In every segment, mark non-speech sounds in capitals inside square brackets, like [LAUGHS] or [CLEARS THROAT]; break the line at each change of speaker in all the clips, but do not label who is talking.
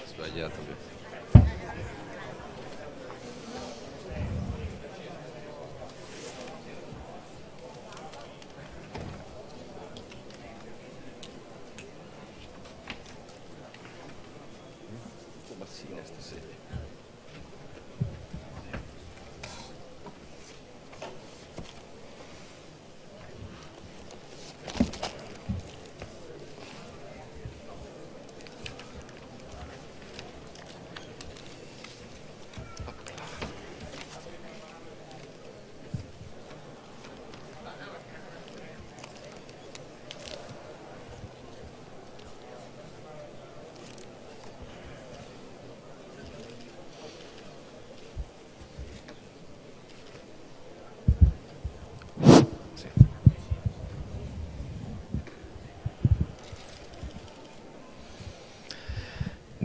господи, я тебе.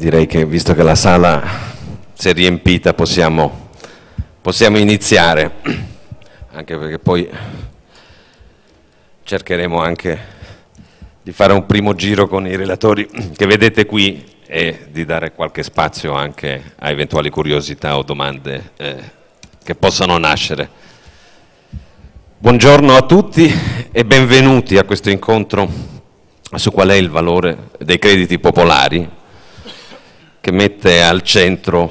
direi che visto che la sala si è riempita possiamo, possiamo iniziare, anche perché poi cercheremo anche di fare un primo giro con i relatori che vedete qui e di dare qualche spazio anche a eventuali curiosità o domande eh, che possano nascere. Buongiorno a tutti e benvenuti a questo incontro su qual è il valore dei crediti popolari che mette al centro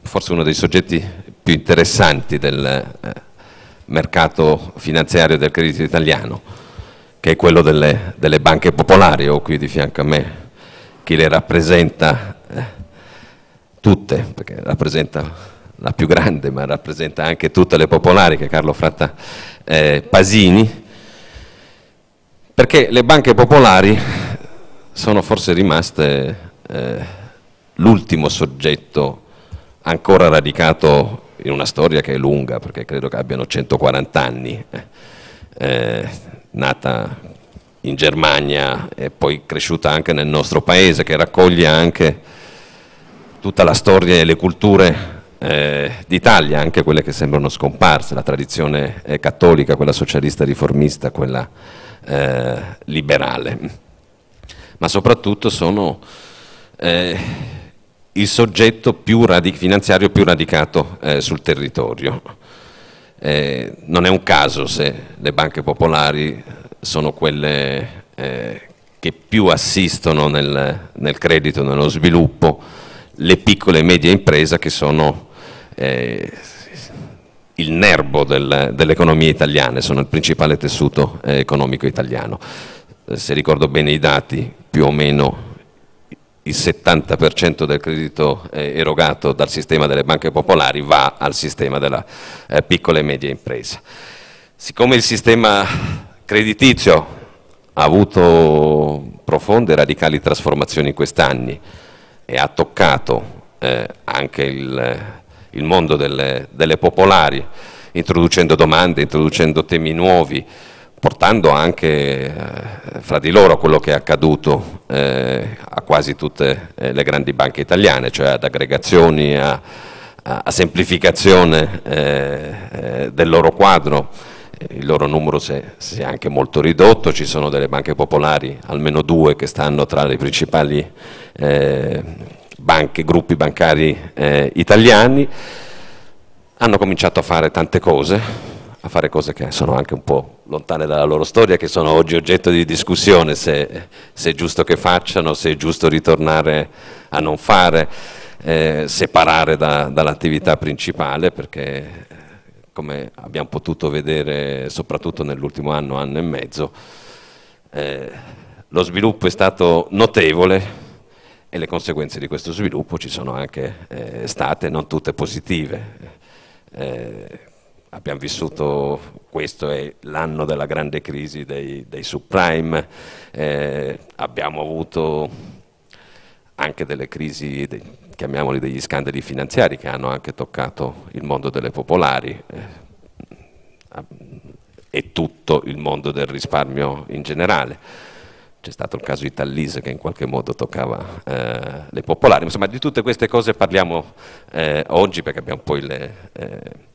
forse uno dei soggetti più interessanti del eh, mercato finanziario del credito italiano, che è quello delle, delle banche popolari, ho qui di fianco a me chi le rappresenta eh, tutte, perché rappresenta la più grande, ma rappresenta anche tutte le popolari, che è Carlo Fratta eh, Pasini, perché le banche popolari sono forse rimaste eh, l'ultimo soggetto ancora radicato in una storia che è lunga, perché credo che abbiano 140 anni, eh, eh, nata in Germania e poi cresciuta anche nel nostro paese, che raccoglie anche tutta la storia e le culture eh, d'Italia, anche quelle che sembrano scomparse, la tradizione eh, cattolica, quella socialista riformista, quella eh, liberale. Ma soprattutto sono eh, il soggetto più finanziario più radicato eh, sul territorio. Eh, non è un caso se le banche popolari sono quelle eh, che più assistono nel, nel credito, nello sviluppo, le piccole e medie imprese che sono eh, il nervo del, dell'economia italiana, sono il principale tessuto eh, economico italiano. se ricordo bene i dati, più o meno il 70% del credito eh, erogato dal sistema delle banche popolari va al sistema della eh, piccola e media impresa. Siccome il sistema creditizio ha avuto profonde e radicali trasformazioni in questi anni e ha toccato eh, anche il, il mondo delle, delle popolari, introducendo domande, introducendo temi nuovi, portando anche eh, fra di loro quello che è accaduto eh, a quasi tutte eh, le grandi banche italiane, cioè ad aggregazioni, a, a, a semplificazione eh, eh, del loro quadro il loro numero si è, anche molto ridotto, ci sono delle banche popolari, almeno due che stanno tra i principali eh, banche, gruppi bancari eh, italiani, hanno cominciato a fare tante cose, a fare cose che sono anche un po' lontane dalla loro storia, che sono oggi oggetto di discussione, se, se è giusto che facciano, se è giusto ritornare a non fare, eh, separare da, dall'attività principale, perché come abbiamo potuto vedere soprattutto nell'ultimo anno, anno e mezzo, eh, lo sviluppo è stato notevole, e le conseguenze di questo sviluppo ci sono anche eh, state, non tutte positive. Eh, abbiamo vissuto, questo è l'anno della grande crisi dei, dei subprime, eh, abbiamo avuto anche delle crisi, dei, chiamiamoli degli scandali finanziari che hanno anche toccato il mondo delle popolari eh, e tutto il mondo del risparmio in generale. C'è stato il caso Itallis che in qualche modo toccava eh, le popolari, insomma di tutte queste cose parliamo eh, oggi perché abbiamo poi le eh,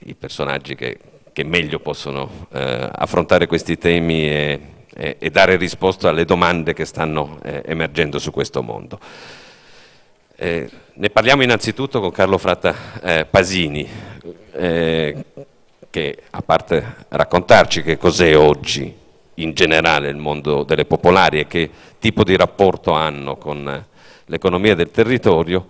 i personaggi che, che meglio possono eh, affrontare questi temi e, e, e, dare risposta alle domande che stanno eh, emergendo su questo mondo. Eh, ne parliamo innanzitutto con Carlo Fratta eh, Pasini, eh, che a parte raccontarci che cos'è oggi in generale il mondo delle popolari e che tipo di rapporto hanno con eh, l'economia del territorio,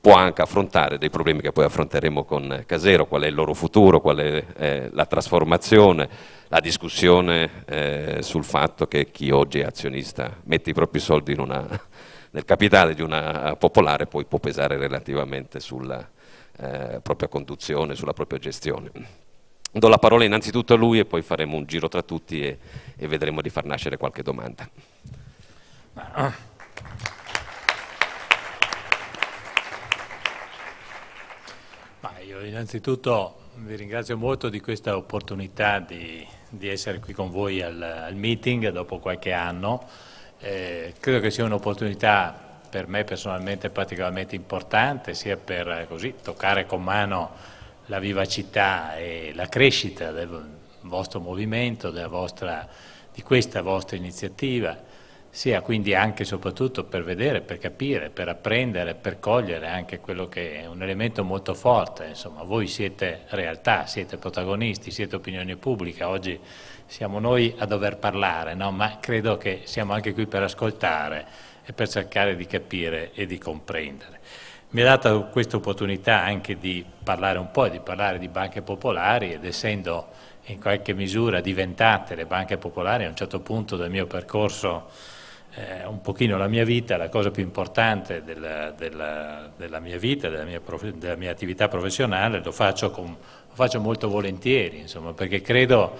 può anche affrontare dei problemi che poi affronteremo con Casero, qual è il loro futuro, qual è eh, la trasformazione, la discussione eh, sul fatto che chi oggi è azionista mette i propri soldi una, [LAUGHS] nel capitale di una popolare poi può pesare relativamente sulla eh, propria conduzione, sulla propria gestione. Do la parola innanzitutto a lui e poi faremo un giro tra tutti e, e vedremo di far nascere qualche domanda.
Ah. innanzitutto vi ringrazio molto di questa opportunità di, di essere qui con voi al, al meeting dopo qualche anno. Eh, credo che sia un'opportunità per me personalmente particolarmente importante, sia per eh, così, toccare con mano la vivacità e la crescita del vostro movimento, vostra, di questa vostra iniziativa sia quindi anche e soprattutto per vedere, per capire, per apprendere, per cogliere anche quello che è un elemento molto forte, insomma voi siete realtà, siete protagonisti, siete opinione pubblica, oggi siamo noi a dover parlare, no? ma credo che siamo anche qui per ascoltare e per cercare di capire e di comprendere. Mi ha dato questa opportunità anche di parlare un po' di parlare di banche popolari ed essendo in qualche misura diventate le banche popolari a un certo punto del mio percorso eh, un pochino la mia vita, la cosa più importante della, della, della mia vita, della mia, prof, della mia, attività professionale, lo faccio, con, lo faccio molto volentieri, insomma, perché credo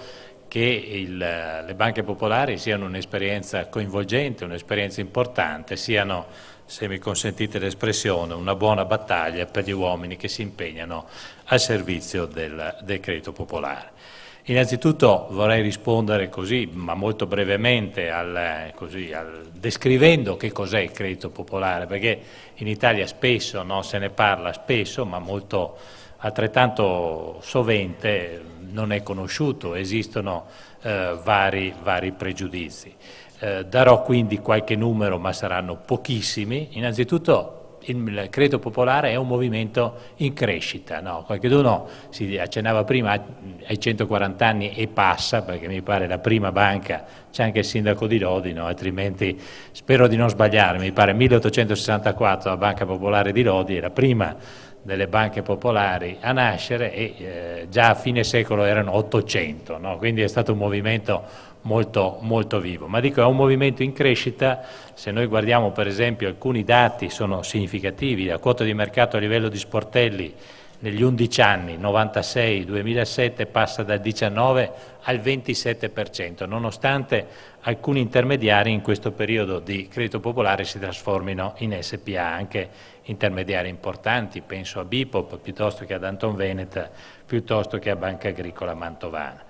che il, le banche popolari siano un'esperienza coinvolgente, un'esperienza importante, siano, se mi consentite l'espressione, una buona battaglia per gli uomini che si impegnano al servizio del, del credito popolare. Innanzitutto vorrei rispondere così, ma molto brevemente, al, così, al, descrivendo che cos'è il credito popolare, perché in Italia spesso no, se ne parla, spesso, ma molto altrettanto sovente non è conosciuto, esistono eh, vari, vari, pregiudizi. Eh, darò quindi qualche numero, ma saranno pochissimi. Innanzitutto il credo popolare è un movimento in crescita, no? uno si accennava prima ai 140 anni e passa, perché mi pare la prima banca, c'è anche il sindaco di Lodi, no? altrimenti spero di non sbagliarmi, mi pare 1864 la Banca Popolare di Lodi è la prima delle banche popolari a nascere e eh, già a fine secolo erano 800, no? quindi è stato un movimento molto, molto vivo. Ma dico, è un movimento in crescita, se noi guardiamo per esempio alcuni dati sono significativi, la quota di mercato a livello di sportelli negli 11 anni, 96-2007, passa dal 19 al 27%, nonostante alcuni intermediari in questo periodo di credito popolare si trasformino in SPA, anche intermediari importanti, penso a Bipop piuttosto che ad Anton Veneta, piuttosto che a Banca Agricola Mantovana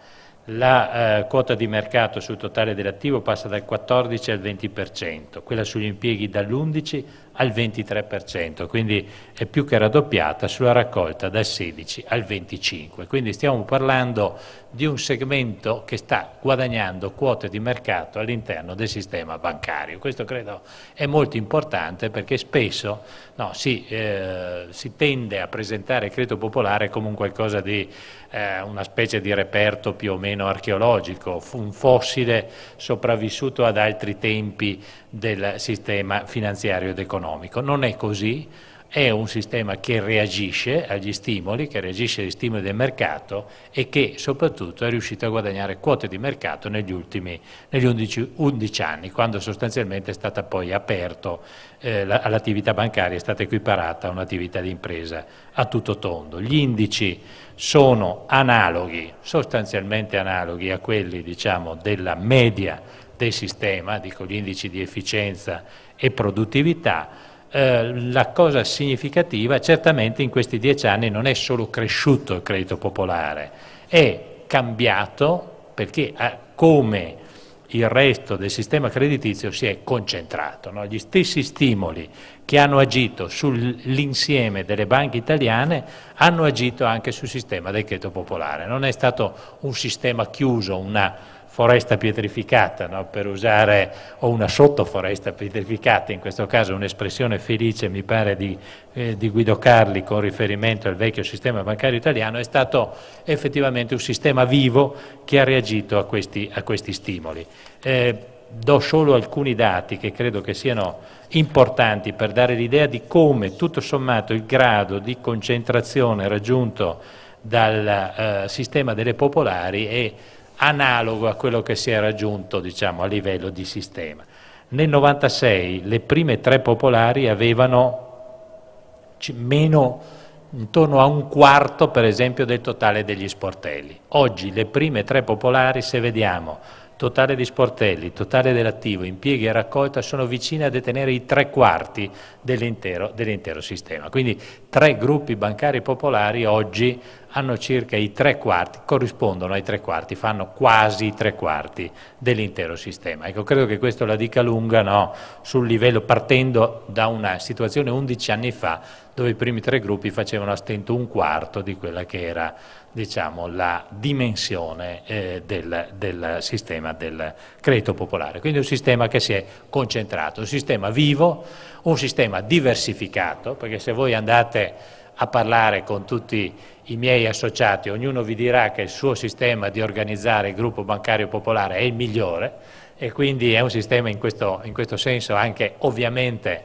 la eh, quota di mercato sul totale dell'attivo passa dal 14 al 20%, quella sugli impieghi dall'11 al 23%, quindi è più che raddoppiata sulla raccolta dal 16 al 25%, quindi stiamo parlando di un segmento che sta guadagnando quote di mercato all'interno del sistema bancario. Questo credo è molto importante perché spesso no, si, eh, si, tende a presentare il credito popolare come un qualcosa di eh, una specie di reperto più o meno archeologico, un fossile sopravvissuto ad altri tempi del sistema finanziario ed economico. Non è così, è un sistema che reagisce agli stimoli, che reagisce agli stimoli del mercato e che soprattutto è riuscito a guadagnare quote di mercato negli ultimi negli 11, 11 anni, quando sostanzialmente è stata poi aperta eh, all'attività bancaria, è stata equiparata a un'attività di impresa a tutto tondo. Gli indici sono analoghi, sostanzialmente analoghi a quelli diciamo, della media del sistema, dico gli indici di efficienza e produttività, eh, la cosa significativa certamente in questi dieci anni non è solo cresciuto il credito popolare, è cambiato perché eh, come il resto del sistema creditizio si è concentrato. No? Gli stessi stimoli che hanno agito sull'insieme delle banche italiane hanno agito anche sul sistema del credito popolare. Non è stato un sistema chiuso, una foresta pietrificata, no? per usare, o una sottoforesta pietrificata, in questo caso un'espressione felice mi pare di, eh, di, Guido Carli con riferimento al vecchio sistema bancario italiano, è stato effettivamente un sistema vivo che ha reagito a questi, a questi stimoli. Eh, do solo alcuni dati che credo che siano importanti per dare l'idea di come tutto sommato il grado di concentrazione raggiunto dal eh, sistema delle popolari è analogo a quello che si è raggiunto diciamo, a livello di sistema. Nel 96 le prime tre popolari avevano meno, intorno a un quarto per esempio del totale degli sportelli. Oggi le prime tre popolari, se vediamo totale di sportelli, totale dell'attivo, impieghi e raccolta sono vicine a detenere i tre quarti dell'intero dell sistema. Quindi tre gruppi bancari popolari oggi hanno circa i tre quarti, corrispondono ai tre quarti, fanno quasi i tre quarti dell'intero sistema. Ecco, credo che questo la dica lunga no? sul livello, partendo da una situazione 11 anni fa, dove i primi tre gruppi facevano a stento un quarto di quella che era diciamo, la dimensione eh, del, del, sistema del credito popolare. Quindi un sistema che si è concentrato, un sistema vivo, un sistema diversificato, perché se voi andate a parlare con tutti i miei associati, ognuno vi dirà che il suo sistema di organizzare il gruppo bancario popolare è il migliore e quindi è un sistema in questo, in questo senso anche ovviamente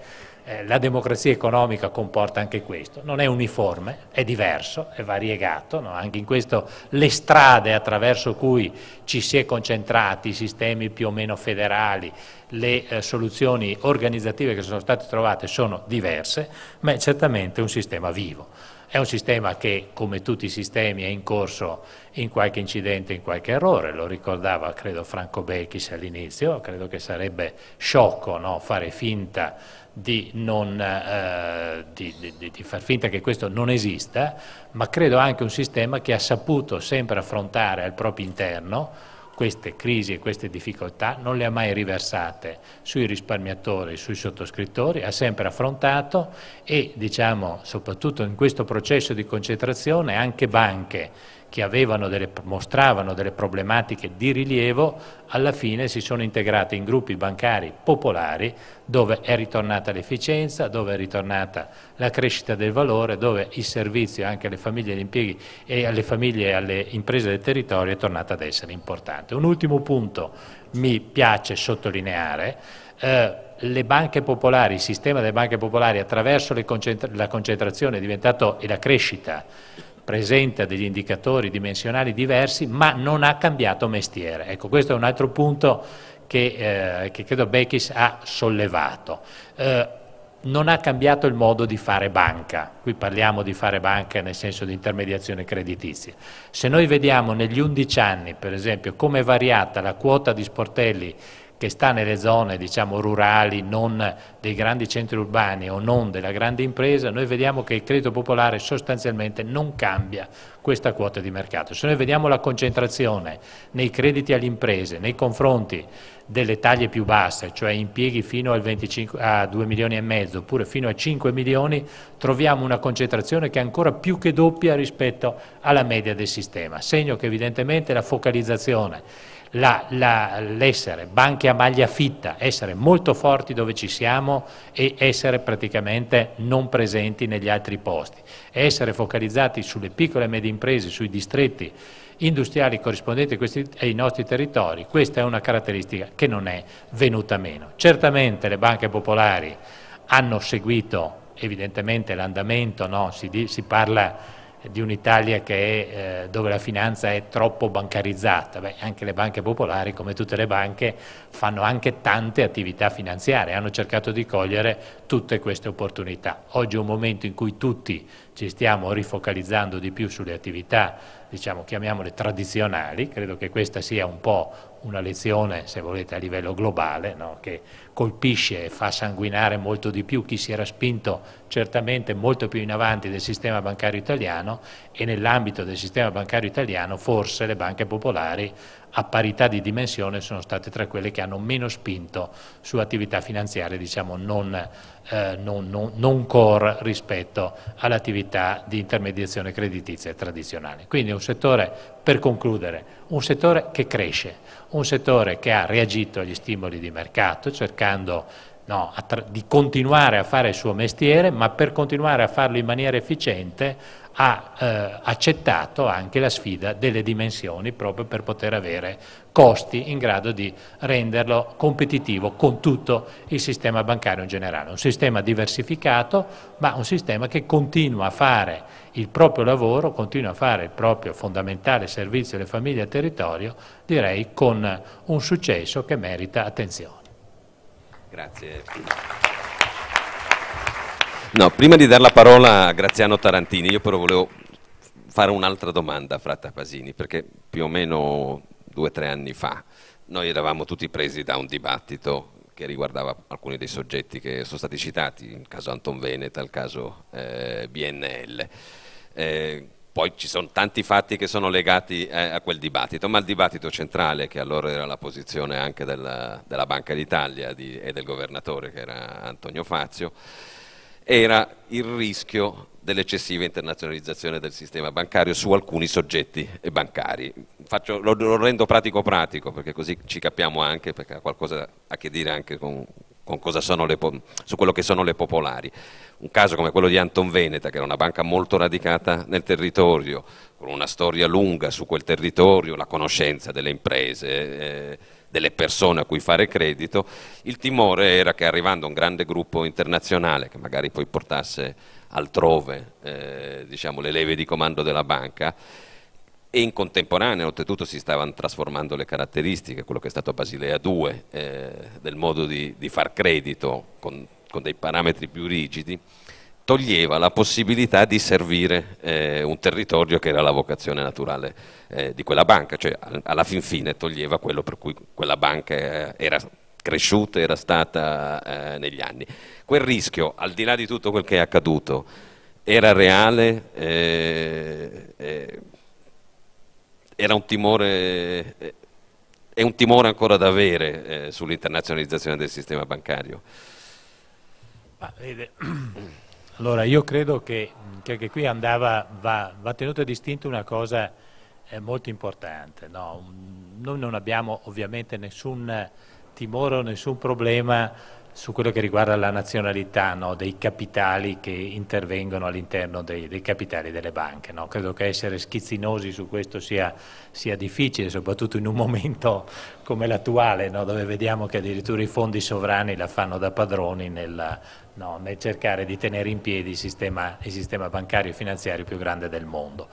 eh, la democrazia economica comporta anche questo, non è uniforme, è diverso, è variegato, no? anche in questo le strade attraverso cui ci si è concentrati, i sistemi più o meno federali, le eh, soluzioni organizzative che sono state trovate sono diverse, ma è certamente un sistema vivo. È un sistema che, come tutti i sistemi, è in corso in qualche incidente, in qualche errore, lo ricordava credo Franco Belchis all'inizio, credo che sarebbe sciocco no? fare finta di, non, eh, di, di, di, far finta che questo non esista, ma credo anche un sistema che ha saputo sempre affrontare al proprio interno queste crisi e queste difficoltà, non le ha mai riversate sui risparmiatori, sui sottoscrittori, ha sempre affrontato e diciamo soprattutto in questo processo di concentrazione anche banche che delle, mostravano delle problematiche di rilievo, alla fine si sono integrate in gruppi bancari popolari dove è ritornata l'efficienza, dove è ritornata la crescita del valore, dove il servizio anche alle famiglie e impieghi e alle famiglie e alle imprese del territorio è tornato ad essere importante. Un ultimo punto mi piace sottolineare, eh, le banche popolari, il sistema delle banche popolari attraverso concentra la concentrazione è diventato, e la crescita presenta degli indicatori dimensionali diversi ma non ha cambiato mestiere. Ecco, questo è un altro punto che, eh, che credo Bechis ha sollevato. Eh, non ha cambiato il modo di fare banca, qui parliamo di fare banca nel senso di intermediazione creditizia. Se noi vediamo negli 11 anni, per esempio, come è variata la quota di sportelli che sta nelle zone diciamo, rurali, non dei grandi centri urbani o non della grande impresa, noi vediamo che il credito popolare sostanzialmente non cambia questa quota di mercato. Se noi vediamo la concentrazione nei crediti alle imprese nei confronti delle taglie più basse, cioè impieghi fino 25, a 2 milioni e mezzo oppure fino a 5 milioni, troviamo una concentrazione che è ancora più che doppia rispetto alla media del sistema, segno che evidentemente la focalizzazione l'essere banche a maglia fitta, essere molto forti dove ci siamo e essere praticamente non presenti negli altri posti, essere focalizzati sulle piccole e medie imprese, sui distretti industriali corrispondenti questi, ai nostri territori, questa è una caratteristica che non è venuta meno. Certamente le banche popolari hanno seguito evidentemente l'andamento, no? si, si parla di un'Italia eh, dove la finanza è troppo bancarizzata. Beh, anche le banche popolari, come tutte le banche, fanno anche tante attività finanziarie, hanno cercato di cogliere tutte queste opportunità. Oggi è un momento in cui tutti ci stiamo rifocalizzando di più sulle attività, diciamo, chiamiamole tradizionali, credo che questa sia un po' una lezione, se volete, a livello globale, no? che colpisce e fa sanguinare molto di più chi si era spinto certamente molto più in avanti del sistema bancario italiano e nell'ambito del sistema bancario italiano forse le banche popolari a parità di dimensione sono state tra quelle che hanno meno spinto su attività finanziarie diciamo non, eh, non, non, non core rispetto all'attività di intermediazione creditizia tradizionale. Quindi è un settore, per concludere, un settore che cresce, un settore che ha reagito agli stimoli di mercato cercando no, di continuare a fare il suo mestiere, ma per continuare a farlo in maniera efficiente ha eh, accettato anche la sfida delle dimensioni proprio per poter avere costi in grado di renderlo competitivo con tutto il sistema bancario in generale. Un sistema diversificato ma un sistema che continua a fare il proprio lavoro, continua a fare il proprio fondamentale servizio alle famiglie e al territorio, direi con un successo che merita attenzione.
Grazie. No, prima di dare la parola a Graziano Tarantini, io però volevo fare un'altra domanda a Fratta Pasini, perché più o meno due o tre anni fa noi eravamo tutti presi da un dibattito che riguardava alcuni dei soggetti che sono stati citati, il caso Anton Veneta, il caso eh, BNL. Eh, poi ci sono tanti fatti che sono legati eh, a quel dibattito, ma il dibattito centrale, che allora era la posizione anche della, della Banca d'Italia di, e del governatore, che era Antonio Fazio, era il rischio dell'eccessiva internazionalizzazione del sistema bancario su alcuni soggetti bancari. Faccio, lo, lo, rendo pratico pratico perché così ci capiamo anche, perché ha qualcosa a che dire anche con, con le, su quello che sono le popolari. Un caso come quello di Anton Veneta, che era una banca molto radicata nel territorio, con una storia lunga su quel territorio, la conoscenza delle imprese. Eh, delle persone a cui fare credito, il timore era che arrivando un grande gruppo internazionale che magari poi portasse altrove eh, diciamo, le leve di comando della banca, e in contemporanea oltretutto si stavano trasformando le caratteristiche, quello che è stato Basilea 2, eh, del modo di, di far credito con, con dei parametri più rigidi, toglieva la possibilità di servire eh, un territorio che era la vocazione naturale eh, di quella banca, cioè alla fin fine toglieva quello per cui quella banca eh, era cresciuta, era stata eh, negli anni. Quel rischio, al di là di tutto quel che è accaduto, era reale, eh, eh, era un timore, è un timore ancora da avere sull'internazionalizzazione del sistema bancario.
vede. [CLEARS THROAT] Allora, io credo che, che anche qui andava, va, va tenuta distinta una cosa eh, molto importante. No? Noi non abbiamo ovviamente nessun timore o nessun problema su quello che riguarda la nazionalità no? dei capitali che intervengono all'interno dei, dei, capitali delle banche. No? Credo che essere schizzinosi su questo sia, sia, difficile, soprattutto in un [LAUGHS] momento come l'attuale, dove vediamo che addirittura i fondi sovrani la fanno da padroni nella no, nel cercare di tenere in piedi il sistema, il sistema bancario e finanziario più grande del mondo.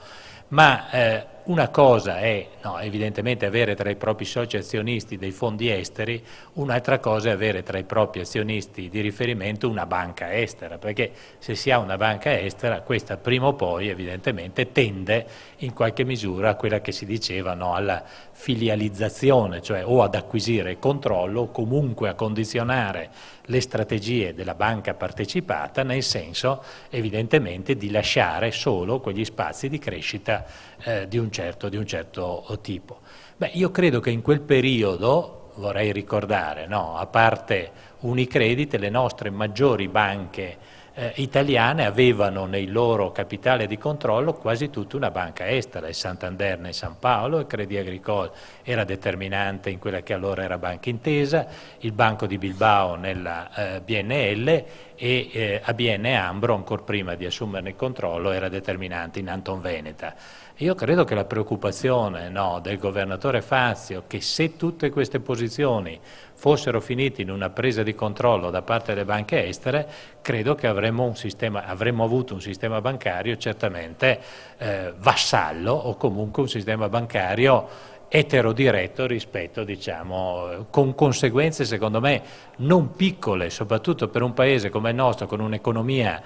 Ma eh, una cosa è no, evidentemente avere tra i propri soci azionisti dei fondi esteri, un'altra cosa è avere tra i propri azionisti di riferimento una banca estera, perché se si ha una banca estera questa prima o poi evidentemente tende in qualche misura a quella che si diceva no, alla filializzazione, cioè o ad acquisire il controllo o comunque a condizionare le strategie della banca partecipata nel senso evidentemente di lasciare solo quegli spazi di crescita eh, di un certo, di un certo tipo. Beh, io credo che in quel periodo, vorrei ricordare, no, a parte Unicredit, le nostre maggiori banche eh, italiane avevano nei loro capitale di controllo quasi tutta una banca estera, il Santander nel San Paolo, il Credit Agricole era determinante in quella che allora era Banca Intesa, il Banco di Bilbao nella eh, BNL e eh, ABN Ambro, ancora prima di assumerne il controllo, era determinante in Anton Veneta. Io credo che la preoccupazione no, del governatore Fazio che se tutte queste posizioni fossero finite in una presa di controllo da parte delle banche estere, credo che avremmo, sistema, avremmo avuto un sistema bancario certamente eh, vassallo o comunque un sistema bancario eterodiretto rispetto, diciamo, con conseguenze secondo me non piccole, soprattutto per un paese come il nostro, con un'economia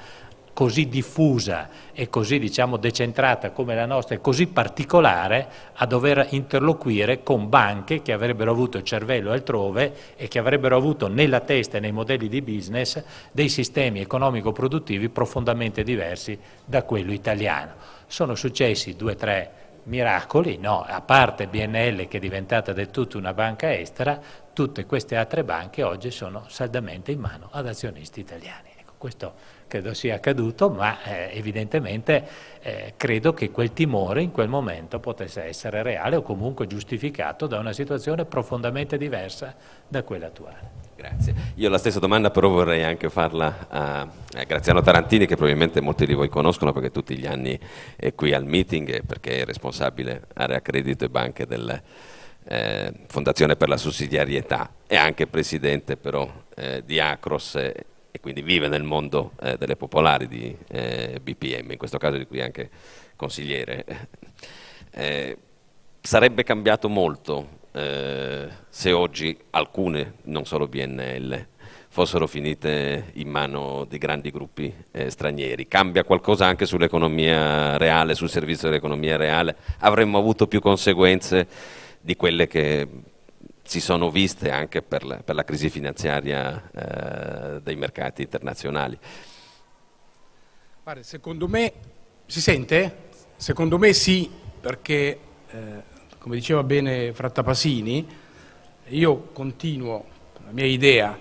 così diffusa e così diciamo, decentrata come la nostra e così particolare a dover interloquire con banche che avrebbero avuto il cervello altrove e che avrebbero avuto nella testa e nei modelli di business dei sistemi economico-produttivi profondamente diversi da quello italiano. Sono successi due o tre miracoli, no, a parte BNL che è diventata del tutto una banca estera, tutte queste altre banche oggi sono saldamente in mano ad azionisti italiani. Ecco, questo credo sia accaduto, ma eh, evidentemente eh, credo che quel timore in quel momento potesse essere reale o comunque giustificato da una situazione profondamente diversa da quella attuale.
Grazie. Io la stessa domanda però vorrei anche farla a Graziano Tarantini che probabilmente molti di voi conoscono perché tutti gli anni è qui al meeting e perché è responsabile area credito e banche della eh, Fondazione per la sussidiarietà e anche presidente però eh, di Acros e quindi vive nel mondo eh, delle popolari di eh, BPM, in questo caso di cui anche consigliere, eh, sarebbe cambiato molto eh, se oggi alcune, non solo BNL, fossero finite in mano di grandi gruppi eh, stranieri. Cambia qualcosa anche sull'economia reale, sul servizio dell'economia reale, avremmo avuto più conseguenze di quelle che si sono viste anche per la, per la crisi finanziaria eh, dei mercati internazionali.
Secondo me si sente? Secondo me sì, perché eh, come diceva bene Frattapasini, io continuo la mia idea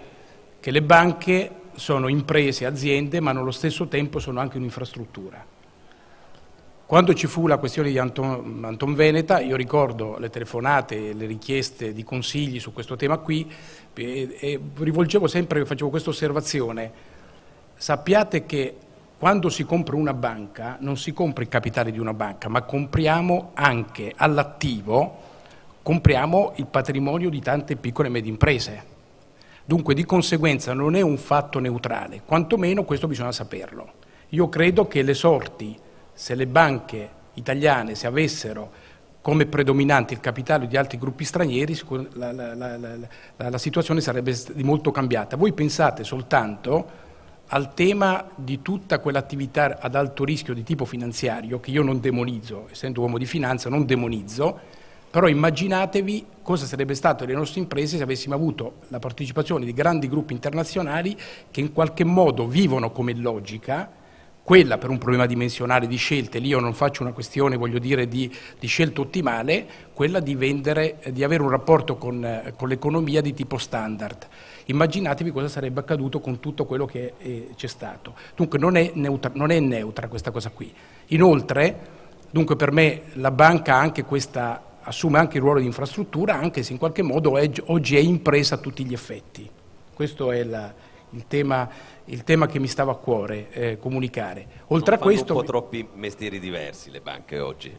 che le banche sono imprese, aziende, ma nello stesso tempo sono anche un'infrastruttura quando ci fu la questione di Anton, Anton Veneta, io ricordo le telefonate, le richieste di consigli su questo tema qui e, e rivolgevo sempre, facevo questa osservazione, sappiate che quando si compra una banca non si compra il capitale di una banca, ma compriamo anche all'attivo, compriamo il patrimonio di tante piccole e medie imprese. Dunque di conseguenza non è un fatto neutrale, quantomeno questo bisogna saperlo. Io credo che le sorti se le banche italiane, se avessero come predominante il capitale di altri gruppi stranieri, la, la, la, la, situazione sarebbe molto cambiata. Voi pensate soltanto al tema di tutta quell'attività ad alto rischio di tipo finanziario, che io non demonizzo, essendo uomo di finanza non demonizzo, però immaginatevi cosa sarebbe stato le nostre imprese se avessimo avuto la partecipazione di grandi gruppi internazionali che in qualche modo vivono come logica, quella per un problema dimensionale di scelte, lì io non faccio una questione voglio dire di, di scelta ottimale, quella di, vendere, eh, di avere un rapporto con, eh, con l'economia di tipo standard. Immaginatevi cosa sarebbe accaduto con tutto quello che eh, c'è stato. Dunque non è, neutra, non è neutra questa cosa qui. Inoltre, dunque per me la banca ha anche questa assume anche il ruolo di infrastruttura, anche se in qualche modo è, oggi è impresa a tutti gli effetti. Questo è la, il tema il tema che mi stava a cuore eh, comunicare. Oltre non a questo... un po'
troppi mestieri diversi le banche oggi.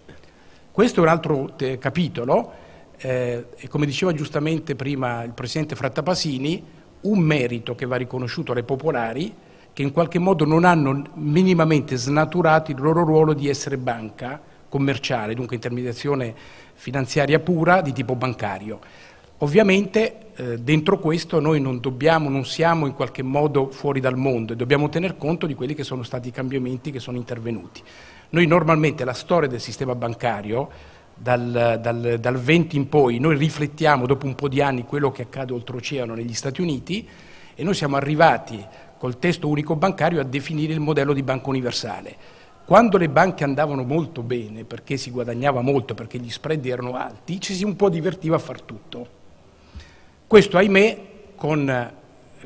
Questo è un altro eh, capitolo eh, e come diceva giustamente prima il Presidente Frattapasini, un merito che va riconosciuto alle popolari che in qualche modo non hanno minimamente snaturato il loro ruolo di essere banca commerciale, dunque intermediazione finanziaria pura di tipo bancario. Ovviamente eh, dentro questo noi non dobbiamo, non siamo in qualche modo fuori dal mondo e dobbiamo tener conto di quelli che sono stati i cambiamenti che sono intervenuti. Noi normalmente la storia del sistema bancario dal, dal, dal 20 in poi, noi riflettiamo dopo un po' di anni quello che accade oltreoceano negli Stati Uniti e noi siamo arrivati col testo unico bancario a definire il modello di banca universale. Quando le banche andavano molto bene, perché si guadagnava molto, perché gli spread erano alti, ci si un po' divertiva a far tutto. Questo, ahimè, con eh,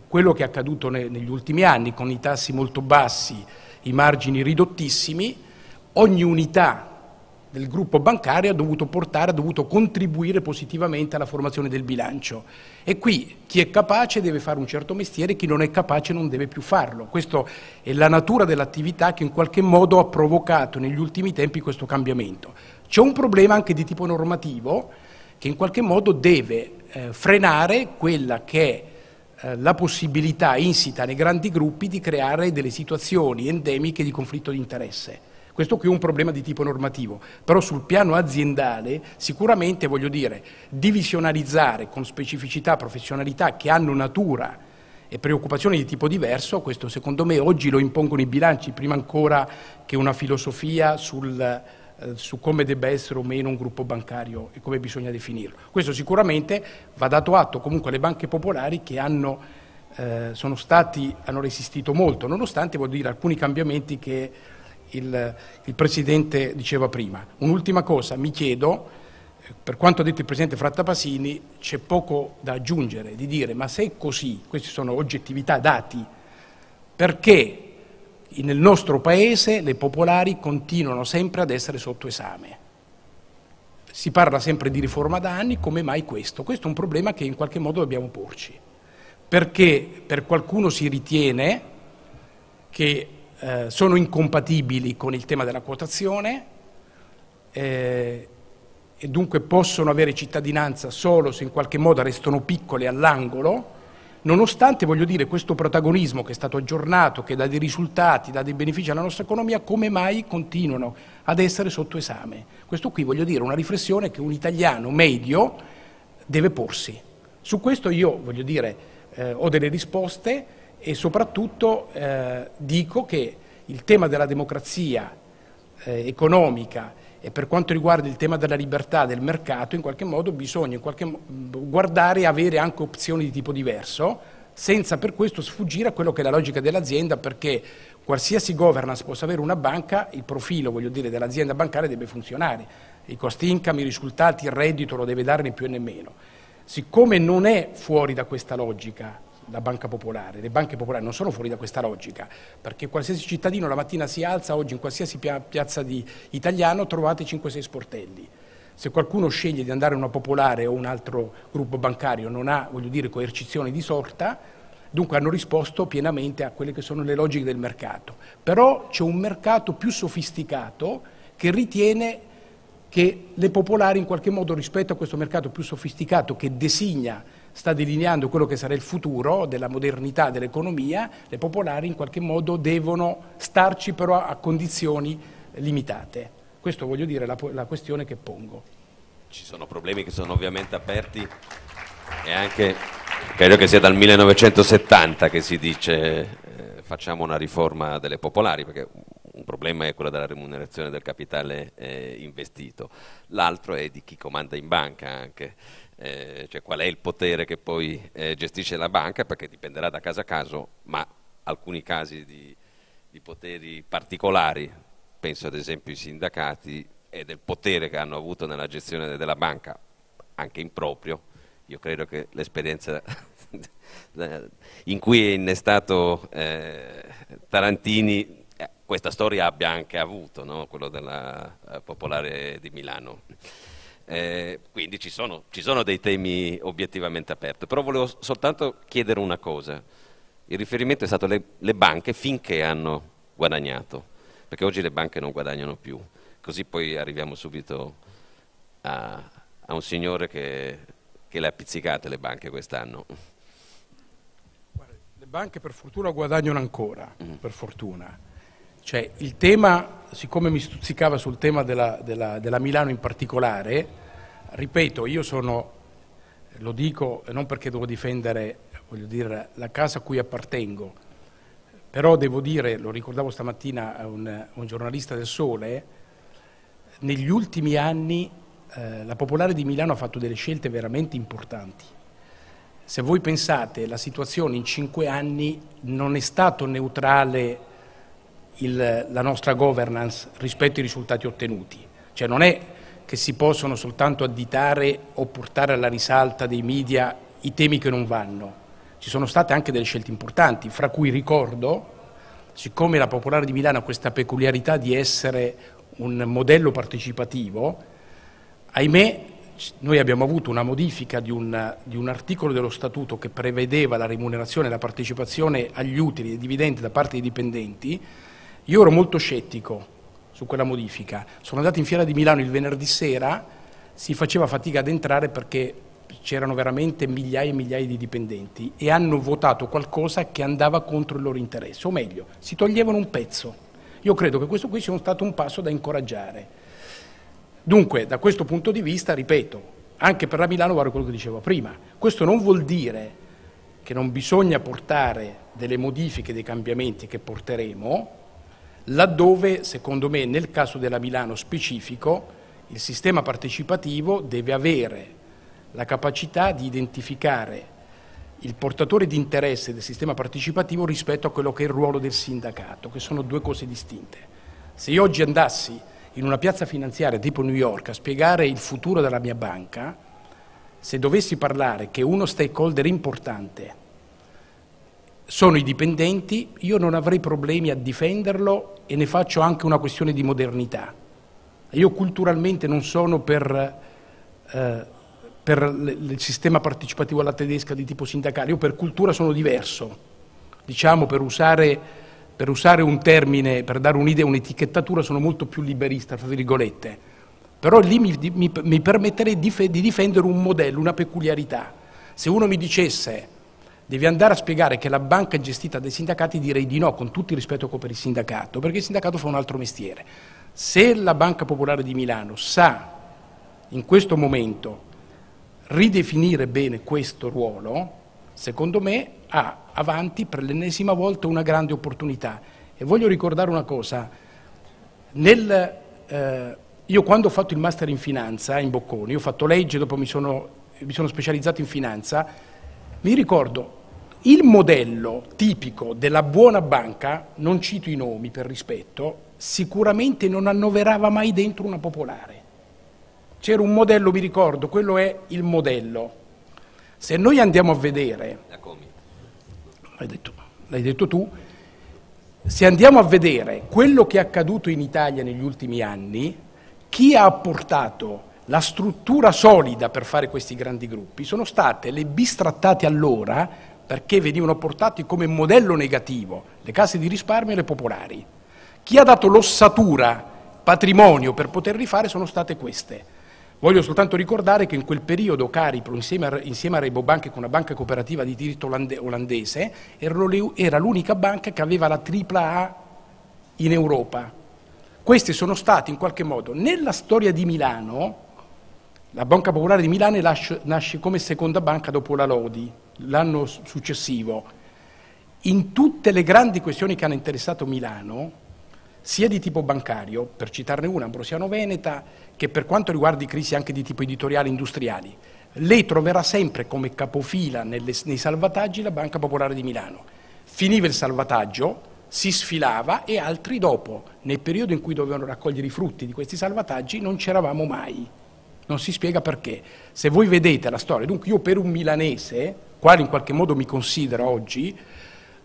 quello che è accaduto negli ultimi anni, con i tassi molto bassi, i margini ridottissimi, ogni unità del gruppo bancario ha dovuto portare, ha dovuto contribuire positivamente alla formazione del bilancio. E qui chi è capace deve fare un certo mestiere, chi non è capace non deve più farlo. Questa è la natura dell'attività che in qualche modo ha provocato negli ultimi tempi questo cambiamento. C'è un problema anche di tipo normativo, che in qualche modo deve eh, frenare quella che è eh, la possibilità insita nei grandi gruppi di creare delle situazioni endemiche di conflitto di interesse. Questo qui è un problema di tipo normativo, però sul piano aziendale sicuramente, voglio dire, divisionalizzare con specificità, professionalità che hanno natura e preoccupazioni di tipo diverso, questo secondo me oggi lo impongono i bilanci, prima ancora che una filosofia sul eh, su come debba essere o meno un gruppo bancario e come bisogna definirlo. Questo sicuramente va dato atto comunque alle banche popolari che hanno, eh, stati, hanno resistito molto, nonostante dire, alcuni cambiamenti che il, il Presidente diceva prima. Un'ultima cosa, mi chiedo, eh, per quanto ha detto il Presidente Frattapasini, c'è poco da aggiungere, di dire ma se è così, queste sono oggettività, dati, perché nel nostro paese le popolari continuano sempre ad essere sotto esame. Si parla sempre di riforma da anni, come mai questo? Questo è un problema che in qualche modo dobbiamo porci, perché per qualcuno si ritiene che eh, sono incompatibili con il tema della quotazione eh, e dunque possono avere cittadinanza solo se in qualche modo restano piccole all'angolo, nonostante, voglio dire, questo protagonismo che è stato aggiornato, che dà dei risultati, dà dei benefici alla nostra economia, come mai continuano ad essere sotto esame? Questo qui, voglio dire, è una riflessione che un italiano medio deve porsi. Su questo io, voglio dire, eh, ho delle risposte e soprattutto eh, dico che il tema della democrazia eh, economica e per quanto riguarda il tema della libertà del mercato, in qualche modo bisogna qualche mo guardare e avere anche opzioni di tipo diverso, senza per questo sfuggire a quello che è la logica dell'azienda, perché qualsiasi governance possa avere una banca, il profilo dell'azienda bancaria deve funzionare, i costi income, i risultati, il reddito lo deve dare né più né meno. Siccome non è fuori da questa logica la banca popolare, le banche popolari non sono fuori da questa logica, perché qualsiasi cittadino la mattina si alza, oggi in qualsiasi piazza di italiano trovate 5-6 sportelli. Se qualcuno sceglie di andare a una popolare o un altro gruppo bancario non ha, voglio dire, coercizione di sorta, dunque hanno risposto pienamente a quelle che sono le logiche del mercato. Però c'è un mercato più sofisticato che ritiene che le popolari in qualche modo rispetto a questo mercato più sofisticato che designa sta delineando quello che sarà il futuro della modernità dell'economia, le popolari in qualche modo devono starci però a condizioni limitate. Questo voglio dire la, la questione che pongo. Ci sono problemi che
sono ovviamente aperti e anche credo che sia dal 1970 che si dice eh, facciamo una riforma delle popolari perché un problema è quello della remunerazione del capitale eh, investito, l'altro è di chi comanda in banca anche eh, cioè qual è il potere che poi eh, gestisce la banca, perché dipenderà da caso a caso, ma alcuni casi di, di poteri particolari, penso ad esempio ai sindacati e del potere che hanno avuto nella gestione della banca, anche improprio, io credo che l'esperienza [LAUGHS] in cui è innestato eh, Tarantini eh, questa storia abbia anche avuto, no? quello della eh, Popolare di Milano. Eh, quindi ci sono, ci sono, dei temi obiettivamente aperti, però volevo soltanto chiedere una cosa. Il riferimento è stato le, le banche finché hanno guadagnato, perché oggi le banche non guadagnano più, così poi arriviamo subito a, a un signore che, che le ha pizzicate le banche quest'anno.
Le banche per fortuna guadagnano ancora, mm. per fortuna cioè, il tema, siccome mi stuzzicava sul tema della, della, della Milano in particolare, ripeto, io sono, lo dico non perché devo difendere, dire, la casa a cui appartengo, però devo dire, lo ricordavo stamattina a un, un giornalista del Sole, negli ultimi anni eh, la Popolare di Milano ha fatto delle scelte veramente importanti. Se voi pensate, la situazione in cinque anni non è stato neutrale il, la nostra governance rispetto ai risultati ottenuti. Cioè non è che si possono soltanto additare o portare alla risalta dei media i temi che non vanno. Ci sono state anche delle scelte importanti, fra cui ricordo, siccome la Popolare di Milano ha questa peculiarità di essere un modello partecipativo, ahimè noi abbiamo avuto una modifica di un, di un, articolo dello Statuto che prevedeva la remunerazione e la partecipazione agli utili e dividendi da parte dei dipendenti, io ero molto scettico su quella modifica. Sono andato in fiera di Milano il venerdì sera, si faceva fatica ad entrare perché c'erano veramente migliaia e migliaia di dipendenti e hanno votato qualcosa che andava contro il loro interesse, o meglio, si toglievano un pezzo. Io credo che questo qui sia stato un passo da incoraggiare. Dunque, da questo punto di vista, ripeto, anche per la Milano vale quello che dicevo prima. Questo non vuol dire che non bisogna portare delle modifiche, dei cambiamenti che porteremo, laddove secondo me nel caso della Milano specifico il sistema partecipativo deve avere la capacità di identificare il portatore di interesse del sistema partecipativo rispetto a quello che è il ruolo del sindacato, che sono due cose distinte. Se io oggi andassi in una piazza finanziaria tipo New York a spiegare il futuro della mia banca, se dovessi parlare che uno stakeholder importante sono i dipendenti, io non avrei problemi a difenderlo e ne faccio anche una questione di modernità. Io culturalmente non sono per, eh, per il sistema partecipativo alla tedesca di tipo sindacale, io per cultura sono diverso, diciamo per usare, per usare un termine, per dare un'idea, un'etichettatura sono molto più liberista, tra virgolette, però lì mi, mi, mi permetterei di, di difendere un modello, una peculiarità. Se uno mi dicesse devi andare a spiegare che la banca è gestita dai sindacati, direi di no, con tutto il rispetto che ho per il sindacato, perché il sindacato fa un altro mestiere. Se la Banca Popolare di Milano sa in questo momento ridefinire bene questo ruolo, secondo me ha avanti per l'ennesima volta una grande opportunità. E voglio ricordare una cosa, Nel, eh, io quando ho fatto il master in finanza in Bocconi, ho fatto legge, dopo mi sono, mi sono specializzato in finanza, mi ricordo il modello tipico della buona banca, non cito i nomi per rispetto, sicuramente non annoverava mai dentro una popolare. C'era un modello, mi ricordo, quello è il modello. Se noi andiamo a vedere, l'hai detto, l'hai detto tu, se andiamo a vedere quello che è accaduto in Italia negli ultimi anni, chi ha apportato la struttura solida per fare questi grandi gruppi sono state le bistrattate allora perché venivano portati come modello negativo le case di risparmio e le popolari. Chi ha dato l'ossatura, patrimonio per poter rifare sono state queste. Voglio soltanto ricordare che in quel periodo Caripro, insieme a, insieme a Rebobanca, che una banca cooperativa di diritto olandese, era l'unica banca che aveva la tripla A in Europa. Questi sono stati in qualche modo, nella storia di Milano, la Banca Popolare di Milano nasce come seconda banca dopo la Lodi, l'anno successivo. In tutte le grandi questioni che hanno interessato Milano, sia di tipo bancario, per citarne una, Ambrosiano Veneta, che per quanto riguarda i crisi anche di tipo editoriale industriali, lei troverà sempre come capofila nelle, nei salvataggi la Banca Popolare di Milano. Finiva il salvataggio, si sfilava e altri dopo, nel periodo in cui dovevano raccogliere i frutti di questi salvataggi, non c'eravamo mai non si spiega perché. Se voi vedete la storia, dunque io per un milanese, quale in qualche modo mi considero oggi,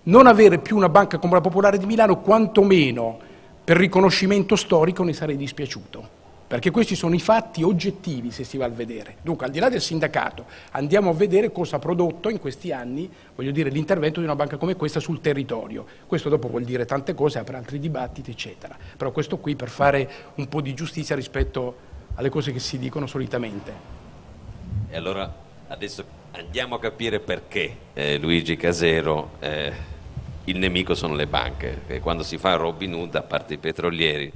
non avere più una banca come la Popolare di Milano, quantomeno per riconoscimento storico ne sarei dispiaciuto. Perché questi sono i fatti oggettivi se si va a vedere. Dunque, al di là del sindacato, andiamo a vedere cosa ha prodotto in questi anni, voglio dire, l'intervento di una banca come questa sul territorio. Questo dopo vuol dire tante cose, apre altri dibattiti, eccetera. Però questo qui per fare un po' di giustizia rispetto a alle cose che si dicono solitamente.
E allora adesso andiamo a capire perché eh, Luigi Casero eh, il nemico sono le banche, che quando si fa Robin Hood da parte dei petrolieri,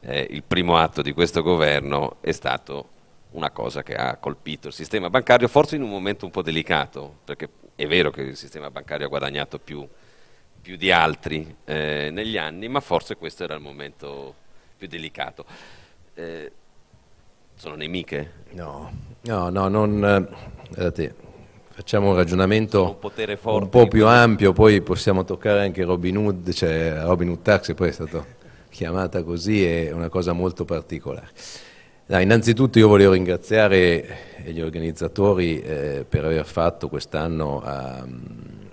eh, il primo atto di questo governo è stato una cosa che ha colpito il sistema bancario, forse in un momento un po' delicato, perché è vero che il sistema bancario ha guadagnato più, più di altri eh, negli anni, ma forse questo era il momento più delicato. Eh, sono nemiche? No,
no, no, non... Eh, Guardate, facciamo un ragionamento un, forte, un po' più ampio, poi possiamo toccare anche Robin Hood, cioè Robin Hood Tax poi è stata chiamata così, è una cosa molto particolare. No, innanzitutto io volevo ringraziare gli organizzatori eh, per aver fatto quest'anno ehm,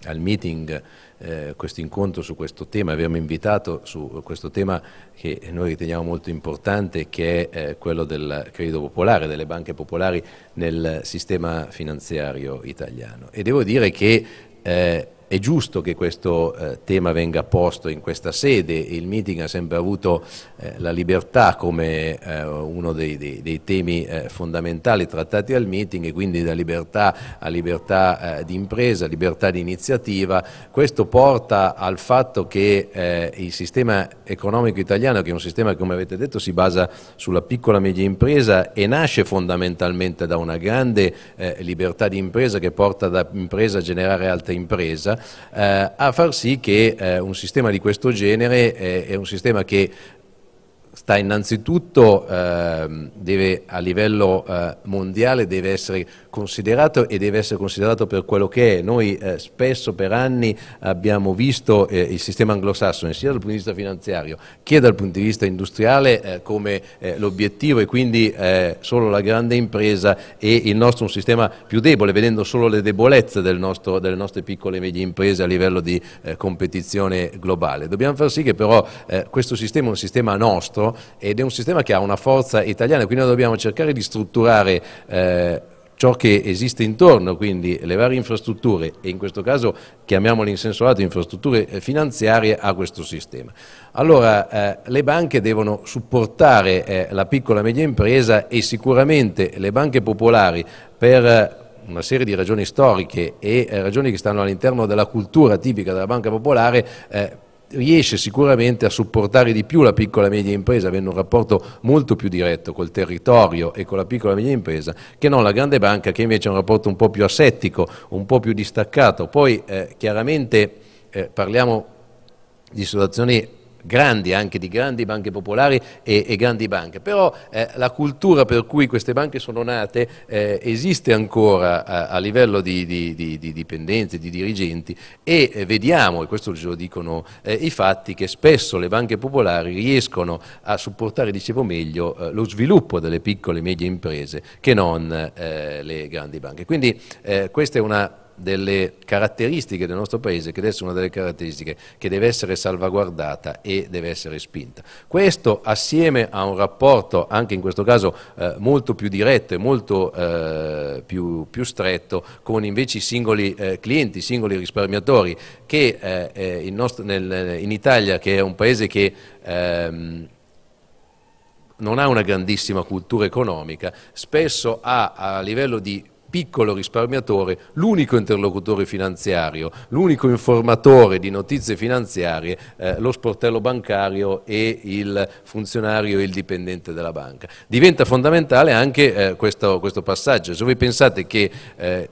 al meeting eh, questo incontro su questo tema, abbiamo invitato su questo tema che noi riteniamo molto importante che è eh, quello del credito popolare, delle banche popolari nel sistema finanziario italiano e devo dire che eh, è giusto che questo eh, tema venga posto in questa sede, il meeting ha sempre avuto eh, la libertà come eh, uno dei, dei, dei temi eh, fondamentali trattati al meeting e quindi da libertà a libertà eh, di impresa, libertà di iniziativa, questo porta al fatto che eh, il sistema economico italiano, che è un sistema che come avete detto si basa sulla piccola e media impresa e nasce fondamentalmente da una grande libertà di impresa che porta da impresa a generare alta impresa, eh, a far sì che eh, un sistema di questo genere eh, è un sistema che sta innanzitutto eh, deve, a livello eh, mondiale deve essere considerato e deve essere considerato per quello che è. Noi eh, spesso per anni abbiamo visto eh, il sistema anglosassone sia dal punto di vista finanziario che dal punto di vista industriale eh, come eh, l'obiettivo e quindi solo la grande impresa e il nostro un sistema più debole, vedendo solo le debolezze del nostro, delle nostre piccole e medie imprese a livello di competizione globale. Dobbiamo far sì che però questo sistema è un sistema nostro dentro ed è un sistema che ha una forza italiana, quindi noi dobbiamo cercare di strutturare eh, ciò che esiste intorno, quindi le varie infrastrutture e in questo caso chiamiamole in senso lato infrastrutture eh, finanziarie a questo sistema. Allora eh, le banche devono supportare eh, la piccola e media impresa e sicuramente le banche popolari per eh, una serie di ragioni storiche e eh, ragioni che stanno all'interno della cultura tipica della banca popolare eh, riesce sicuramente a supportare di più la piccola e media impresa, avendo un rapporto molto più diretto col territorio e con la piccola e media impresa, che non la grande banca che invece ha un rapporto un po' più assettico, un po' più distaccato. Poi eh, chiaramente eh, parliamo di situazioni grandi, anche di grandi banche popolari e, e grandi banche, però eh, la cultura per cui queste banche sono nate eh, esiste ancora a, eh, a livello di, di, di, di, dipendenze, di dirigenti e eh, vediamo, e questo ce lo dicono eh, i fatti, che spesso le banche popolari riescono a supportare, dicevo meglio, eh, lo sviluppo delle piccole e medie imprese che non le grandi banche. Quindi questa è una delle caratteristiche del nostro Paese, che adesso è una delle caratteristiche che deve essere salvaguardata e deve essere spinta. Questo assieme a un rapporto, anche in questo caso eh, molto più diretto e molto eh, più, più, stretto, con invece i singoli eh, clienti, i singoli risparmiatori, che eh, in, nostro, nel, in, Italia, che è un Paese che... Ehm, non ha una grandissima cultura economica, spesso ha a livello di piccolo risparmiatore l'unico interlocutore finanziario, l'unico informatore di notizie finanziarie, eh, lo sportello bancario e il funzionario e il dipendente della banca. Diventa fondamentale anche eh, questo, questo, passaggio. Se voi pensate che eh,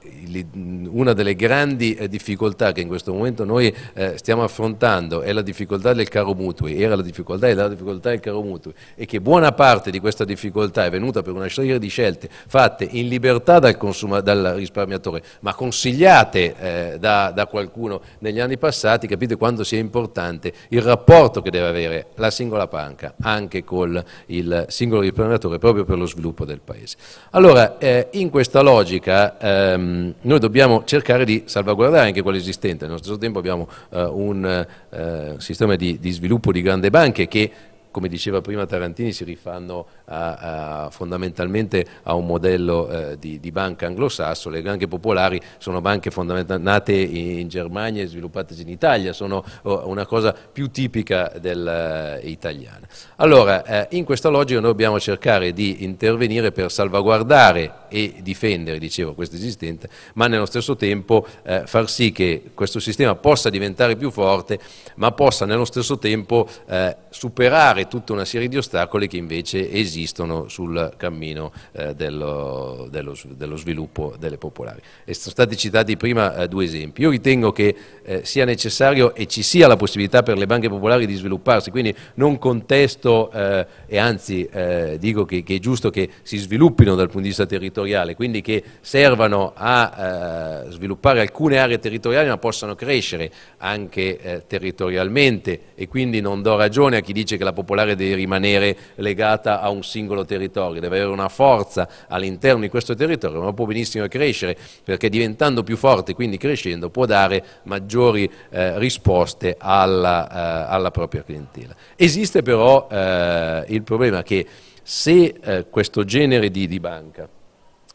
una delle grandi eh, difficoltà che in questo momento noi eh, stiamo affrontando è la difficoltà del caro mutui, era la difficoltà e la difficoltà del caro mutui, e che buona parte di questa difficoltà è venuta per una serie di scelte fatte in libertà dal consumatore dal risparmiatore, ma consigliate eh, da, da, qualcuno negli anni passati, capite quanto sia importante il rapporto che deve avere la singola banca anche con il singolo risparmiatore proprio per lo sviluppo del Paese. Allora, eh, in questa logica ehm, noi dobbiamo cercare di salvaguardare anche quello esistente, nello stesso tempo abbiamo eh, un eh, sistema di, di sviluppo di grandi banche che come diceva prima Tarantini, si rifanno a, a, fondamentalmente a un modello eh, di, di banca anglosassone. Le banche popolari sono banche nate in, in Germania e sviluppatesi in Italia, sono oh, una cosa più tipica dell'italiana. Eh, allora, eh, in questa logica noi dobbiamo cercare di intervenire per salvaguardare e difendere, dicevo, questo esistente, ma nello stesso tempo eh, far sì che questo sistema possa diventare più forte, ma possa nello stesso tempo eh, superare evitare tutta una serie di ostacoli che invece esistono sul cammino eh, dello, dello, dello, sviluppo delle popolari. E sono stati citati prima eh, due esempi. Io ritengo che eh, sia necessario e ci sia la possibilità per le banche popolari di svilupparsi, quindi non contesto eh, e anzi eh, dico che, che, è giusto che si sviluppino dal punto di vista territoriale, quindi che servano a eh, sviluppare alcune aree territoriali ma possano crescere anche territorialmente e quindi non do ragione a chi dice che la popolazione popolare deve rimanere legata a un singolo territorio, deve avere una forza all'interno di questo territorio, ma può benissimo crescere perché diventando più forte, quindi crescendo, può dare maggiori eh, risposte alla, eh, alla, propria clientela. Esiste però eh, il problema che se eh, questo genere di, di banca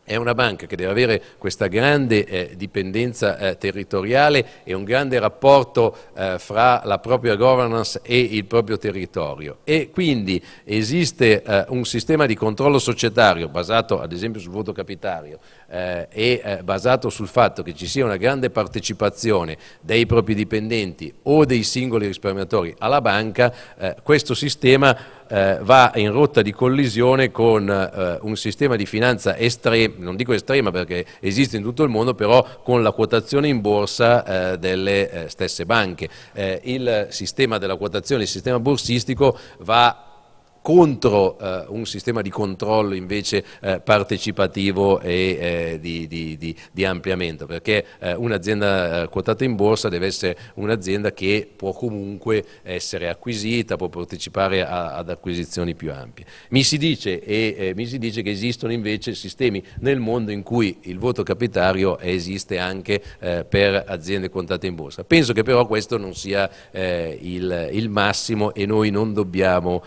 è una banca che deve avere questa grande eh, dipendenza eh, territoriale e un grande rapporto eh, fra la propria governance e il proprio territorio. E quindi esiste eh, un sistema di controllo societario basato ad esempio sul voto capitario, eh, e eh, basato sul fatto che ci sia una grande partecipazione dei propri dipendenti o dei singoli risparmiatori alla banca, eh, questo sistema eh, va in rotta di collisione con un sistema di finanza estrema, non dico estrema perché esiste in tutto il mondo, però con la quotazione in borsa delle stesse banche. il sistema della quotazione, il sistema borsistico va contro eh, un sistema di controllo invece eh, partecipativo e eh, di, di, di, di, ampliamento, perché eh, un'azienda eh, quotata in borsa deve essere un'azienda che può comunque essere acquisita, può partecipare a, ad acquisizioni più ampie. Mi si, dice, e, mi si dice che esistono invece sistemi nel mondo in cui il voto capitario esiste anche eh, per aziende quotate in borsa. Penso che però questo non sia il, il, massimo e noi non dobbiamo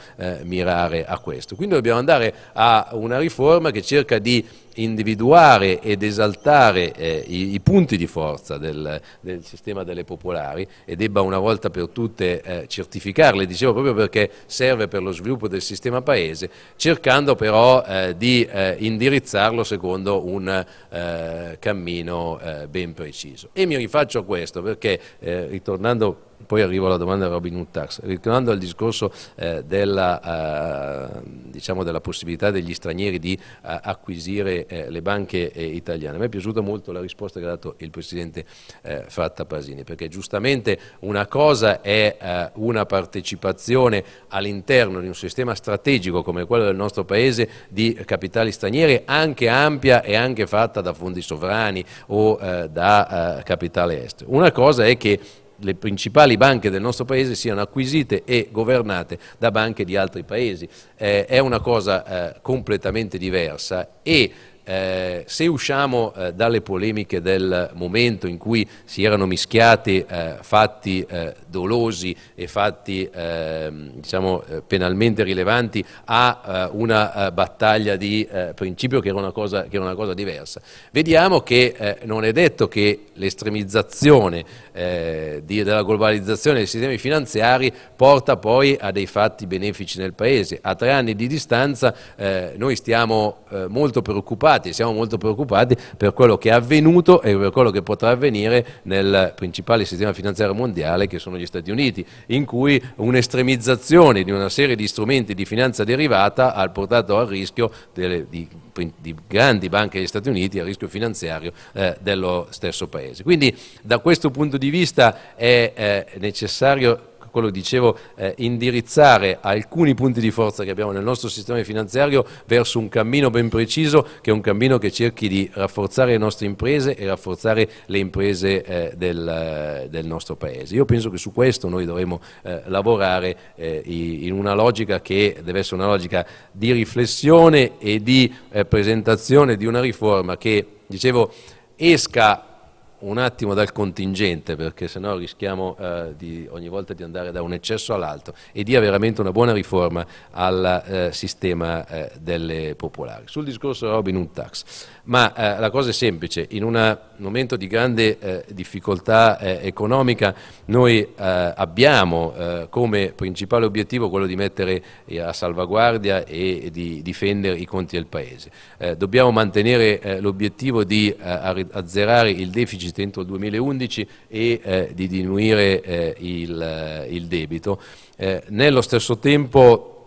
mirare sperare a questo. Quindi dobbiamo andare a una riforma che cerca di individuare ed esaltare eh, i, i, punti di forza del, del, sistema delle popolari e debba una volta per tutte eh, certificarle, dicevo proprio perché serve per lo sviluppo del sistema paese, cercando però eh, di eh, indirizzarlo secondo un eh, cammino eh, ben preciso. E mi rifaccio a questo perché ritornando poi arrivo alla domanda di Robin Hood Tax. Ritornando al discorso eh, della, eh, diciamo della, possibilità degli stranieri di eh, acquisire eh, le banche eh, italiane, a me è piaciuta molto la risposta che ha dato il Presidente eh, Fratta Pasini, perché giustamente una cosa è una partecipazione all'interno di un sistema strategico come quello del nostro Paese di capitali stranieri, anche ampia e anche fatta da fondi sovrani o da capitale estero. Una cosa è che le principali banche del nostro paese siano acquisite e governate da banche di altri paesi. Eh, è una cosa eh, completamente diversa e eh, se usciamo eh, dalle polemiche del momento in cui si erano mischiati eh, fatti eh, dolosi e fatti ehm, diciamo, eh, diciamo, penalmente rilevanti a eh, una eh, battaglia di eh, principio che era, cosa, che era, una cosa, diversa. Vediamo che eh, non è detto che l'estremizzazione della globalizzazione dei sistemi finanziari porta poi a dei fatti benefici nel Paese. A tre anni di distanza noi stiamo molto preoccupati, siamo molto preoccupati per quello che è avvenuto e per quello che potrà avvenire nel principale sistema finanziario mondiale che sono gli Stati Uniti, in cui un'estremizzazione di una serie di strumenti di finanza derivata ha portato al rischio delle, di, di, grandi banche degli Stati Uniti, al rischio finanziario eh, dello stesso Paese. Quindi da questo punto di vista è eh, necessario quello dicevo, eh, indirizzare alcuni punti di forza che abbiamo nel nostro sistema finanziario verso un cammino ben preciso che è un cammino che cerchi di rafforzare le nostre imprese e rafforzare le imprese eh, del, del, nostro Paese. Io penso che su questo noi dovremo eh, lavorare eh, in una logica che deve essere una logica di riflessione e di eh, presentazione di una riforma che, dicevo, esca un attimo dal contingente perché sennò rischiamo eh, di, ogni volta di andare da un eccesso all'altro e dia veramente una buona riforma al eh, sistema eh, delle popolari. Sul discorso Robin Hood Tax, ma eh, la cosa è semplice, in un momento di grande eh, difficoltà eh, economica noi eh, abbiamo eh, come principale obiettivo quello di mettere eh, a salvaguardia e di difendere i conti del Paese. dobbiamo mantenere l'obiettivo di azzerare il deficit entro il 2011 e di diminuire il, il, debito. nello stesso tempo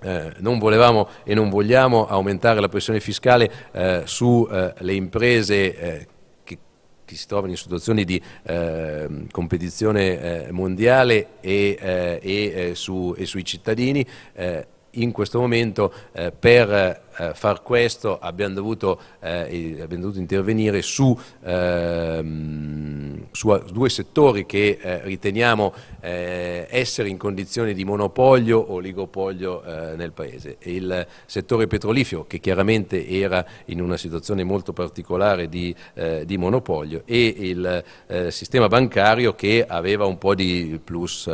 eh, non volevamo e non vogliamo aumentare la pressione fiscale eh, sulle eh, imprese eh, che, che, si trovano in situazioni di ehm, competizione eh, mondiale e, eh, e, su, e, sui cittadini. in questo momento per eh, far questo abbiamo dovuto, eh, abbiamo dovuto intervenire su, ehm, su, due settori che eh, riteniamo eh, essere in condizioni di monopolio o oligopolio eh, nel Paese. Il settore petrolifero che chiaramente era in una situazione molto particolare di, eh, di monopolio e il sistema bancario che aveva un po' di plus,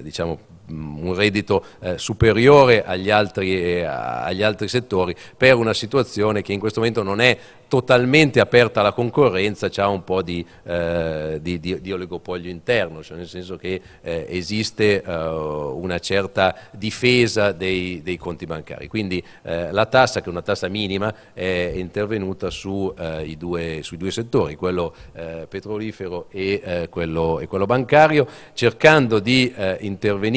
diciamo, mm, un reddito superiore agli altri agli altri settori per una situazione che in questo momento non è totalmente aperta alla concorrenza, c'è un po' di, eh, di, di, di oligopolio interno, cioè nel senso che eh, esiste eh, una certa difesa dei, dei conti bancari. Quindi eh, la tassa, che è una tassa minima, è intervenuta su, eh, due, sui due settori, quello eh, petrolifero e quello, e, quello, bancario, cercando di intervenire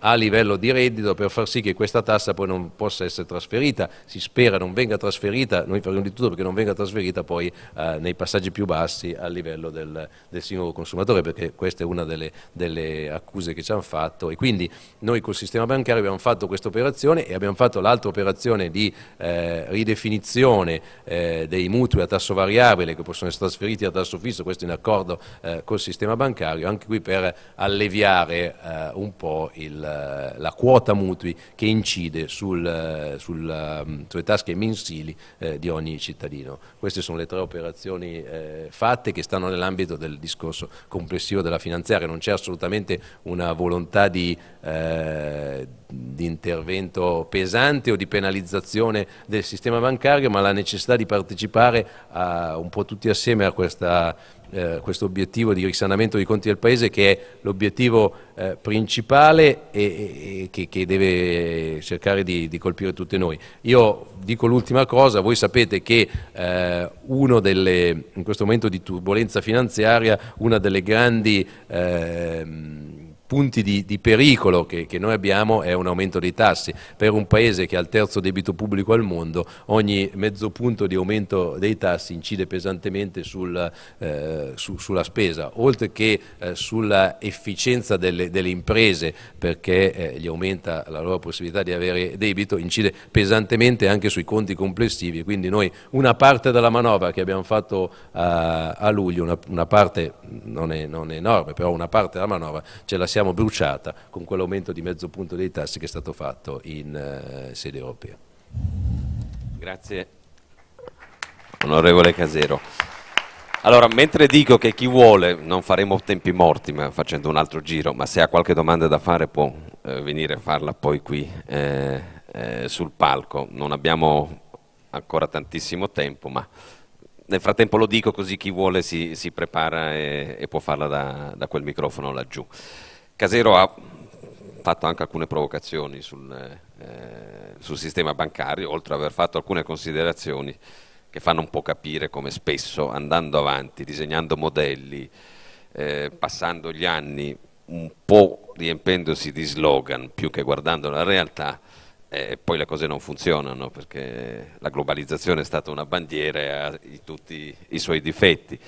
a livello di reddito per far sì che questa tassa poi non possa possa essere trasferita, si spera non venga trasferita, noi faremo di tutto perché non venga trasferita poi eh, nei passaggi più bassi a livello del, del, singolo consumatore perché questa è una delle, delle accuse che ci hanno fatto e quindi noi col sistema bancario abbiamo fatto questa operazione e abbiamo fatto l'altra operazione di eh, ridefinizione eh, dei mutui a tasso variabile che possono essere trasferiti a tasso fisso, questo in accordo eh, col sistema bancario, anche qui per alleviare eh, un po' il, la quota mutui che incide sul eh, mm, sulle tasche mensili eh, di ogni cittadino. Queste sono le tre operazioni eh, fatte che stanno nell'ambito del discorso complessivo della finanziaria, non c'è assolutamente una volontà di, eh, di intervento pesante o di penalizzazione del sistema bancario, ma la necessità di partecipare a, un po' tutti assieme a questa eh, questo obiettivo di risanamento dei conti del Paese che è l'obiettivo eh, principale e, e, che, che, deve eh, cercare di, di, colpire tutti noi. Io dico l'ultima cosa, voi sapete che eh, delle, in questo momento di turbolenza finanziaria una delle grandi ehm, punti di, di pericolo che, che, noi abbiamo è un aumento dei tassi. Per un paese che ha il terzo debito pubblico al mondo, ogni mezzo punto di aumento dei tassi incide pesantemente sul, eh, su, sulla spesa, oltre che eh, sulla efficienza delle, delle imprese, perché eh, gli aumenta la loro possibilità di avere debito, incide pesantemente anche sui conti complessivi. Quindi noi una parte della manovra che abbiamo fatto a, a luglio, una, una parte non è, non è enorme, però una parte della manovra ce la siamo siamo bruciata con quell'aumento di mezzo punto dei tassi che è stato fatto in eh, sede europea.
Grazie onorevole Casero. Allora, mentre dico che chi vuole, non faremo tempi morti ma facendo un altro giro, ma se ha qualche domanda da fare può eh, venire a farla poi qui eh, eh, sul palco. Non abbiamo ancora tantissimo tempo, ma nel frattempo lo dico così chi vuole si, si prepara e, e, può farla da, da quel microfono laggiù. Casero ha fatto anche alcune provocazioni sul, eh, sul sistema bancario, oltre ad aver fatto alcune considerazioni che fanno un po' capire come spesso andando avanti, disegnando modelli, eh, passando gli anni, un po' riempendosi di slogan più che guardando la realtà, eh, poi le cose non funzionano perché la globalizzazione è stata una bandiera e ha i, tutti i suoi difetti.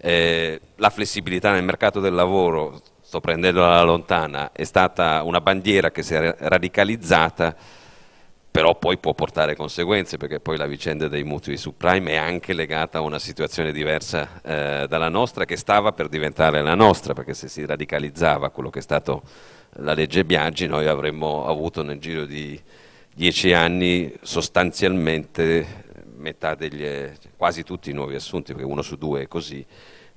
Eh, la flessibilità nel mercato del lavoro sto prendendo alla lontana, è stata una bandiera che si è radicalizzata, però poi può portare conseguenze, perché poi la vicenda dei mutui subprime è anche legata a una situazione diversa eh, dalla nostra, che stava per diventare la nostra, perché se si radicalizzava quello che è stato la legge Biaggi, noi avremmo avuto nel giro di dieci anni sostanzialmente metà degli, quasi tutti i nuovi assunti, perché uno su due è così,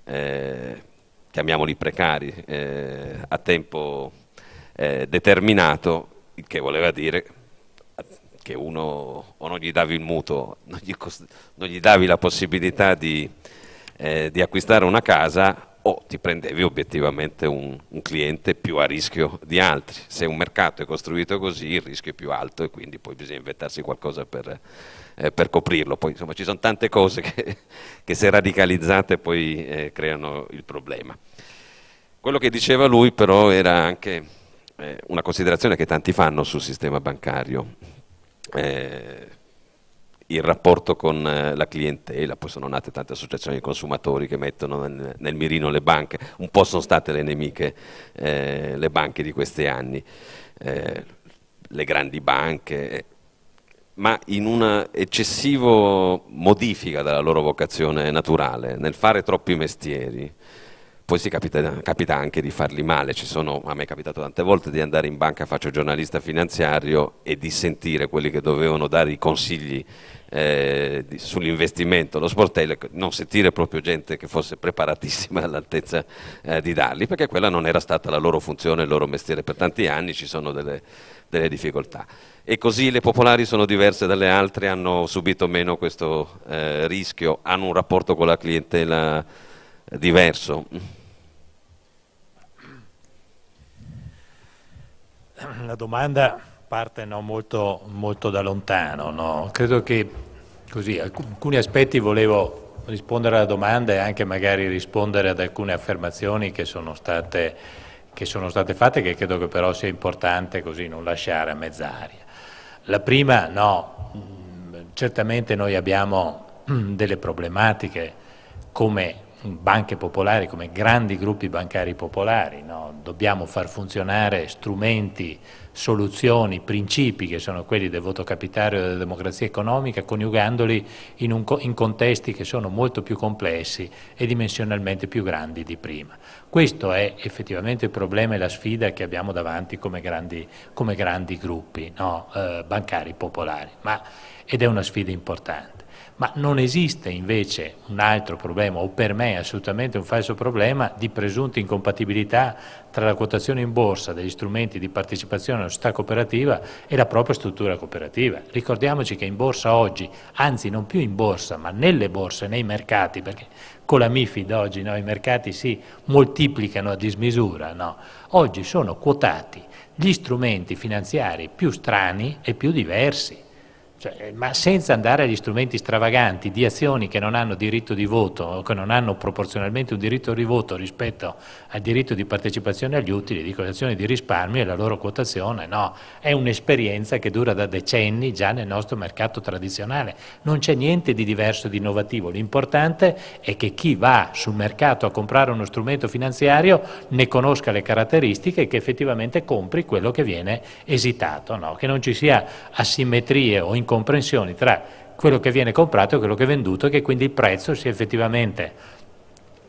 eh, chiamiamoli precari, eh, a tempo eh, determinato, il che voleva dire che uno o non gli davi il mutuo, non gli, cost- non gli davi la possibilità di, eh, di, acquistare una casa o ti prendevi obiettivamente un, un, cliente più a rischio di altri. Se un mercato è costruito così il rischio è più alto e quindi poi bisogna inventarsi qualcosa per, eh, per coprirlo. Poi insomma ci sono tante cose che, [LAUGHS] che se radicalizzate poi eh, creano il problema. Quello che diceva lui però era anche eh, una considerazione che tanti fanno sul sistema bancario. Eh, il rapporto con eh, la clientela, poi sono nate tante associazioni di consumatori che mettono nel, nel mirino le banche, un po' sono state le nemiche eh, le banche di questi anni le grandi banche, ma in una eccessiva modifica della loro vocazione naturale, nel fare troppi mestieri. Poi si capita, capita anche di farli male, sono, a me è capitato tante volte di andare in banca, faccio giornalista finanziario e di sentire quelli che dovevano dare i consigli eh, sull'investimento, lo sportello, non sentire proprio gente che fosse preparatissima [LAUGHS] all'altezza eh, di darli, perché quella non era stata la loro funzione, il loro mestiere per tanti anni, ci sono delle, delle difficoltà e così le popolari sono diverse dalle altre, hanno subito meno questo eh, rischio, hanno un rapporto con la clientela eh, diverso.
La domanda parte no, molto, molto, da lontano. No? Credo che così, alcuni aspetti volevo rispondere alla domanda e anche magari rispondere ad alcune affermazioni che sono state, che sono state fatte, che credo che però sia importante così non lasciare a mezz'aria. La prima, no, certamente noi abbiamo mm, delle problematiche come banche popolari, come grandi gruppi bancari popolari, no? dobbiamo far funzionare strumenti soluzioni, principi che sono quelli del voto capitario e della democrazia economica, coniugandoli in, un, in, contesti che sono molto più complessi e dimensionalmente più grandi di prima. Questo è effettivamente il problema e la sfida che abbiamo davanti come grandi, come grandi gruppi no? eh, bancari popolari, Ma, ed è una sfida importante. Ma non esiste invece un altro problema, o per me assolutamente un falso problema, di presunta incompatibilità tra la quotazione in borsa degli strumenti di partecipazione alla società cooperativa e la propria struttura cooperativa. Ricordiamoci che in borsa oggi, anzi non più in borsa, ma nelle borse, nei mercati, perché con la MIFID oggi no, i mercati si moltiplicano a dismisura, no? oggi sono quotati gli strumenti finanziari più strani e più diversi cioè, ma senza andare agli strumenti stravaganti di azioni che non hanno diritto di voto o che non hanno proporzionalmente un diritto di voto rispetto al diritto di partecipazione agli utili, dico le azioni di risparmio e la loro quotazione, no, è un'esperienza che dura da decenni già nel nostro mercato tradizionale, non c'è niente di diverso, di innovativo, l'importante è che chi va sul mercato a comprare uno strumento finanziario ne conosca le caratteristiche e che effettivamente compri quello che viene esitato, no? che non ci sia asimmetrie o incontri incomprensioni tra quello che viene comprato e quello che è venduto e che quindi il prezzo sia effettivamente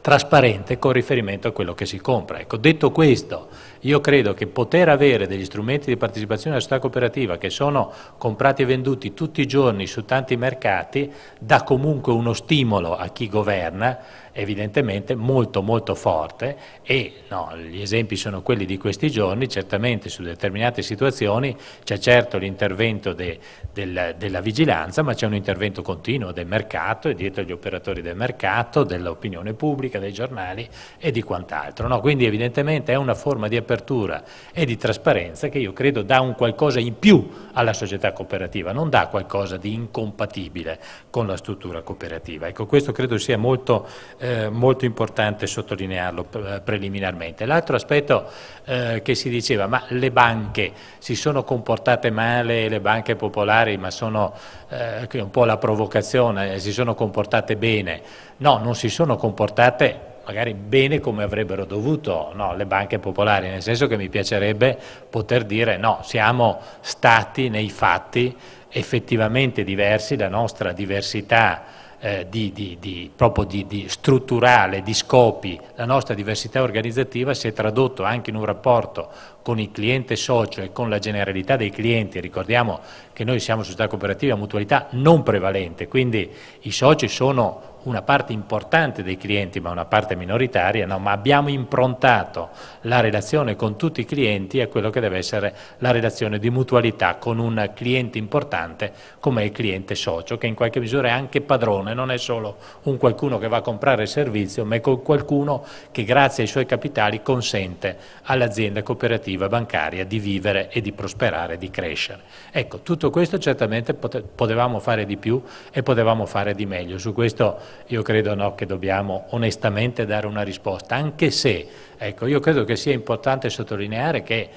trasparente con riferimento a quello che si compra. Ecco, detto questo, io credo che poter avere degli strumenti di partecipazione alla società cooperativa che sono comprati e venduti tutti i giorni su tanti mercati dà comunque uno stimolo a chi governa evidentemente molto molto forte e no, gli esempi sono quelli di questi giorni, certamente su determinate situazioni c'è certo l'intervento de, del, della vigilanza ma c'è un intervento continuo del mercato e dietro agli operatori del mercato, dell'opinione pubblica, dei giornali e di quant'altro. No? Quindi evidentemente è una forma di apertura e di trasparenza che io credo dà un qualcosa in più alla società cooperativa, non dà qualcosa di incompatibile con la struttura cooperativa. Ecco, questo credo sia molto eh, molto importante sottolinearlo preliminarmente. L'altro aspetto eh, che si diceva, ma le banche si sono comportate male, le banche popolari, ma sono eh, un po' la provocazione, eh, si sono comportate bene. No, non si sono comportate magari bene come avrebbero dovuto no, le banche popolari, nel senso che mi piacerebbe poter dire no, siamo stati nei fatti effettivamente diversi, la nostra diversità eh, di, di, di, proprio di, strutturale, di scopi, la nostra diversità organizzativa si è tradotto anche in un rapporto con il cliente socio e con la generalità dei clienti, ricordiamo che noi siamo società cooperativa a mutualità non prevalente, quindi i soci sono una parte importante dei clienti ma una parte minoritaria, no? ma abbiamo improntato la relazione con tutti i clienti a quello che deve essere la relazione di mutualità con un cliente importante come il cliente socio che in qualche misura è anche padrone, non è solo un qualcuno che va a comprare il servizio ma è qualcuno che grazie ai suoi capitali consente all'azienda cooperativa cooperativa bancaria di vivere e di prosperare, di crescere. Ecco, tutto questo certamente potevamo fare di più e potevamo fare di meglio. Su questo io credo no, che dobbiamo onestamente dare una risposta, anche se ecco, io credo che sia importante sottolineare che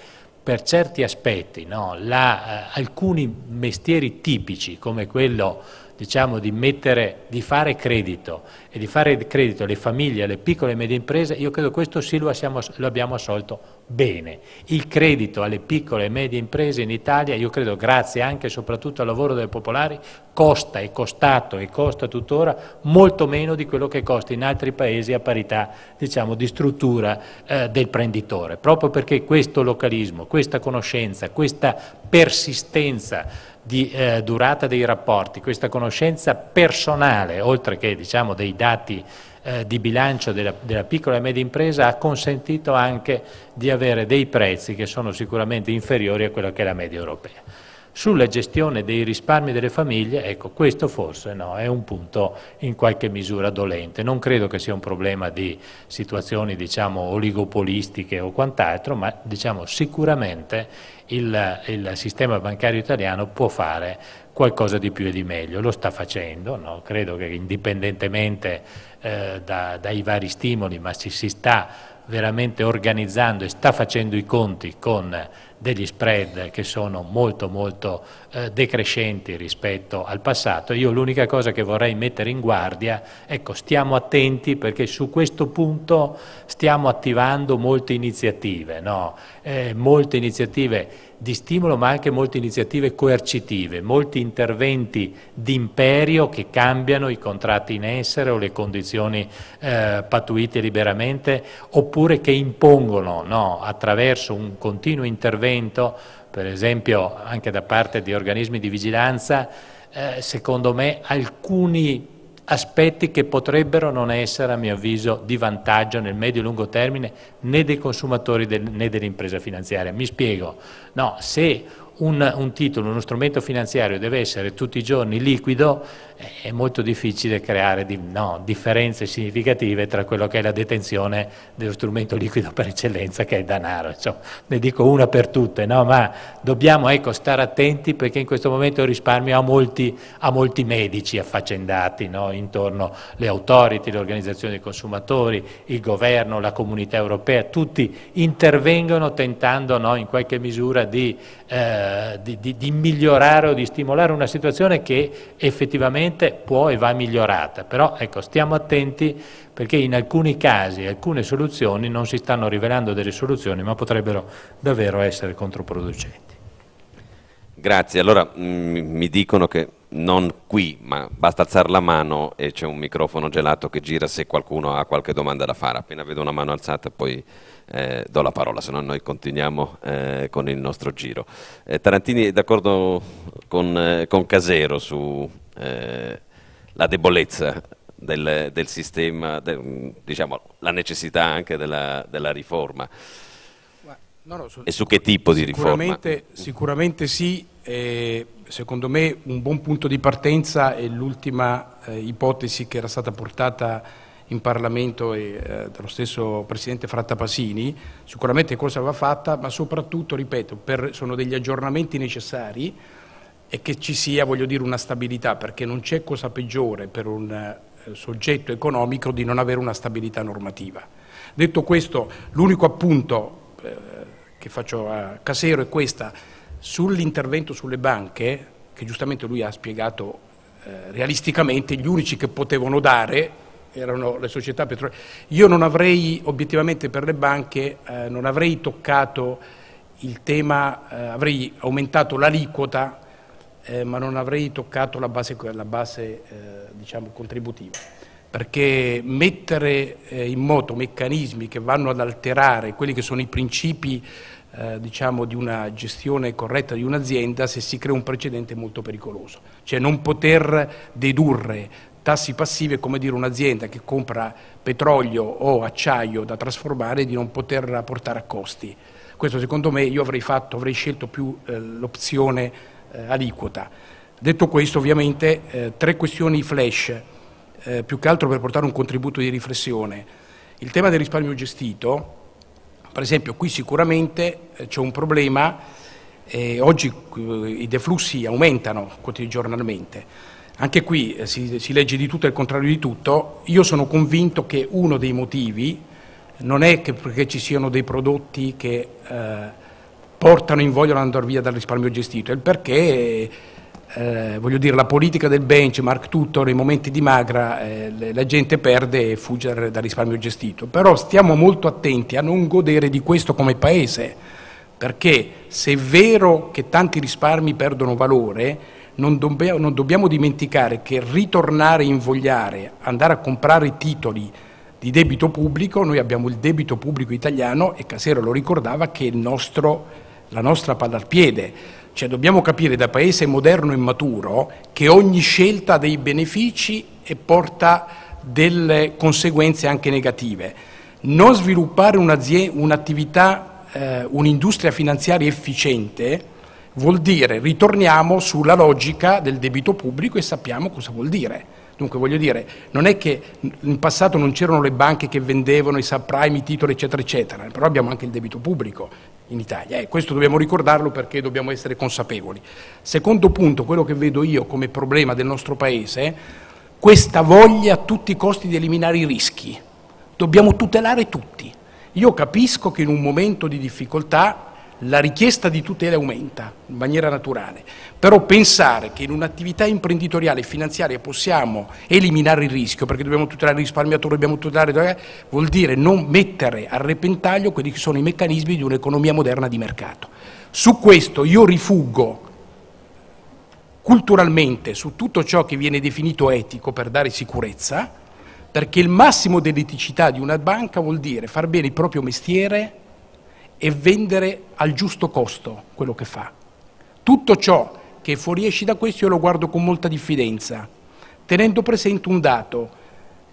per certi aspetti no, la, eh, alcuni mestieri tipici come quello diciamo, di, mettere, di fare credito e di fare credito alle famiglie, alle piccole e medie imprese, io credo questo sì lo, siamo, lo abbiamo assolto bene. Il credito alle piccole e medie imprese in Italia, io credo grazie anche e soprattutto al lavoro delle popolari, costa è costato e costa tuttora molto meno di quello che costa in altri paesi a parità diciamo, di struttura eh, del prenditore, proprio perché questo localismo, questa conoscenza, questa persistenza di eh, durata dei rapporti, questa conoscenza personale, oltre che diciamo, dei dati eh, di bilancio della, della piccola e media impresa, ha consentito anche di avere dei prezzi che sono sicuramente inferiori a quella che è la media europea sulla gestione dei risparmi delle famiglie, ecco, questo forse no, è un punto in qualche misura dolente. Non credo che sia un problema di situazioni diciamo, oligopolistiche o quant'altro, ma diciamo, sicuramente il, il, sistema bancario italiano può fare qualcosa di più e di meglio, lo sta facendo, no? credo che indipendentemente eh, da, dai vari stimoli, ma ci si sta veramente organizzando e sta facendo i conti con degli spread che sono molto molto eh, decrescenti rispetto al passato. Io l'unica cosa che vorrei mettere in guardia, ecco, stiamo attenti perché su questo punto stiamo attivando molte iniziative, no? eh, molte iniziative di stimolo ma anche molte iniziative coercitive, molti interventi d'imperio che cambiano i contratti in essere o le condizioni eh, patuite liberamente oppure che impongono no, attraverso un continuo intervento, per esempio anche da parte di organismi di vigilanza, eh, secondo me alcuni aspetti che potrebbero non essere, a mio avviso, di vantaggio nel medio e lungo termine né dei consumatori del, né dell'impresa finanziaria. Mi spiego, no, se un, un, titolo, uno strumento finanziario deve essere tutti i giorni liquido, è molto difficile creare di, no, differenze significative tra quello che è la detenzione dello strumento liquido per eccellenza che è il denaro. Insomma, ne dico una per tutte, no? ma dobbiamo ecco, stare attenti perché in questo momento il risparmio ha molti, ha molti medici affaccendati no? intorno, le autorità, le organizzazioni dei consumatori, il governo, la comunità europea, tutti intervengono tentando in qualche misura di eh, di, di, di, migliorare o di stimolare una situazione che effettivamente può e va migliorata, però ecco, stiamo attenti perché in alcuni casi alcune soluzioni non si stanno rivelando delle soluzioni ma potrebbero davvero essere controproducenti.
Grazie, allora mm, mi dicono che non qui, ma basta alzare la mano e c'è un microfono gelato che gira se qualcuno ha qualche domanda da fare. Appena vedo una mano alzata poi eh, do la parola, se no noi continuiamo eh, con il nostro giro. Eh, Tarantini è d'accordo con, eh, con, Casero sulla eh, debolezza del, del sistema, del, diciamo, la necessità anche della, della riforma. No, no, e su che tipo di sicuramente,
riforma? Sicuramente sì, eh, secondo me un buon punto di partenza è l'ultima eh, ipotesi che era stata portata in Parlamento e eh, dallo stesso Presidente Frattapasini, sicuramente cosa va fatta, ma soprattutto, ripeto, per, sono degli aggiornamenti necessari e che ci sia, voglio dire, una stabilità, perché non c'è cosa peggiore per un eh, soggetto economico di non avere una stabilità normativa. Detto questo, l'unico appunto eh, che faccio a Casero è questa, sull'intervento sulle banche, che giustamente lui ha spiegato eh, realisticamente, gli unici che potevano dare erano le società petrolifere. Io non avrei, obiettivamente per le banche, eh, non avrei toccato il tema, eh, avrei aumentato l'aliquota, eh, ma non avrei toccato la base, la base eh, diciamo, contributiva, perché mettere eh, in moto meccanismi che vanno ad alterare quelli che sono i principi eh, diciamo, di una gestione corretta di un'azienda se si crea un precedente molto pericoloso, cioè non poter dedurre Tassi passivi è come dire un'azienda che compra petrolio o acciaio da trasformare di non poter portare a costi. Questo secondo me io avrei, fatto, avrei scelto più eh, l'opzione eh, aliquota. Detto questo ovviamente eh, tre questioni flash, eh, più che altro per portare un contributo di riflessione. Il tema del risparmio gestito, per esempio qui sicuramente eh, c'è un problema, eh, oggi i deflussi aumentano giornalmente anche qui eh, si, si legge di tutto e il contrario di tutto. Io sono convinto che uno dei motivi non è che perché ci siano dei prodotti che eh, portano in voglia ad andare via dal risparmio gestito, è perché eh, voglio dire, la politica del benchmark, tutto, nei momenti di magra eh, la gente perde e fugge dal risparmio gestito. Però stiamo molto attenti a non godere di questo come Paese, perché se è vero che tanti risparmi perdono valore, non, dobbia, non dobbiamo dimenticare che ritornare a invogliare, andare a comprare titoli di debito pubblico, noi abbiamo il debito pubblico italiano e Casero lo ricordava che è nostro, la nostra palla al piede, cioè dobbiamo capire da paese moderno e maturo che ogni scelta ha dei benefici e porta delle conseguenze anche negative. Non sviluppare un'attività, un eh, un'industria finanziaria efficiente vuol dire ritorniamo sulla logica del debito pubblico e sappiamo cosa vuol dire. Dunque voglio dire, non è che in passato non c'erano le banche che vendevano i subprime, i titoli eccetera eccetera, però abbiamo anche il debito pubblico in Italia e questo dobbiamo ricordarlo perché dobbiamo essere consapevoli. Secondo punto, quello che vedo io come problema del nostro Paese, questa voglia a tutti i costi di eliminare i rischi. Dobbiamo tutelare tutti. Io capisco che in un momento di difficoltà la richiesta di tutela aumenta in maniera naturale, però pensare che in un'attività imprenditoriale e finanziaria possiamo eliminare il rischio, perché dobbiamo tutelare il risparmiatore, dobbiamo tutelare, eh, vuol dire non mettere a repentaglio quelli che sono i meccanismi di un'economia moderna di mercato. Su questo io rifuggo culturalmente su tutto ciò che viene definito etico per dare sicurezza, perché il massimo dell'eticità di una banca vuol dire far bene il proprio mestiere e vendere al giusto costo quello che fa. Tutto ciò che fuoriesce da questo io lo guardo con molta diffidenza, tenendo presente un dato,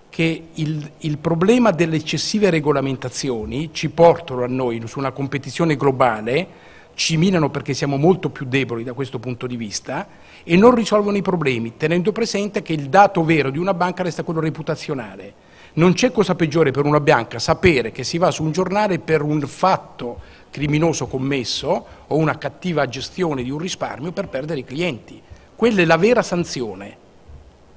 che il, il problema delle eccessive regolamentazioni ci portano a noi su una competizione globale, ci minano perché siamo molto più deboli da questo punto di vista e non risolvono i problemi, tenendo presente che il dato vero di una banca resta quello reputazionale. Non c'è cosa peggiore per una bianca sapere che si va su un giornale per un fatto criminoso commesso o una cattiva gestione di un risparmio per perdere i clienti. Quella è la vera sanzione.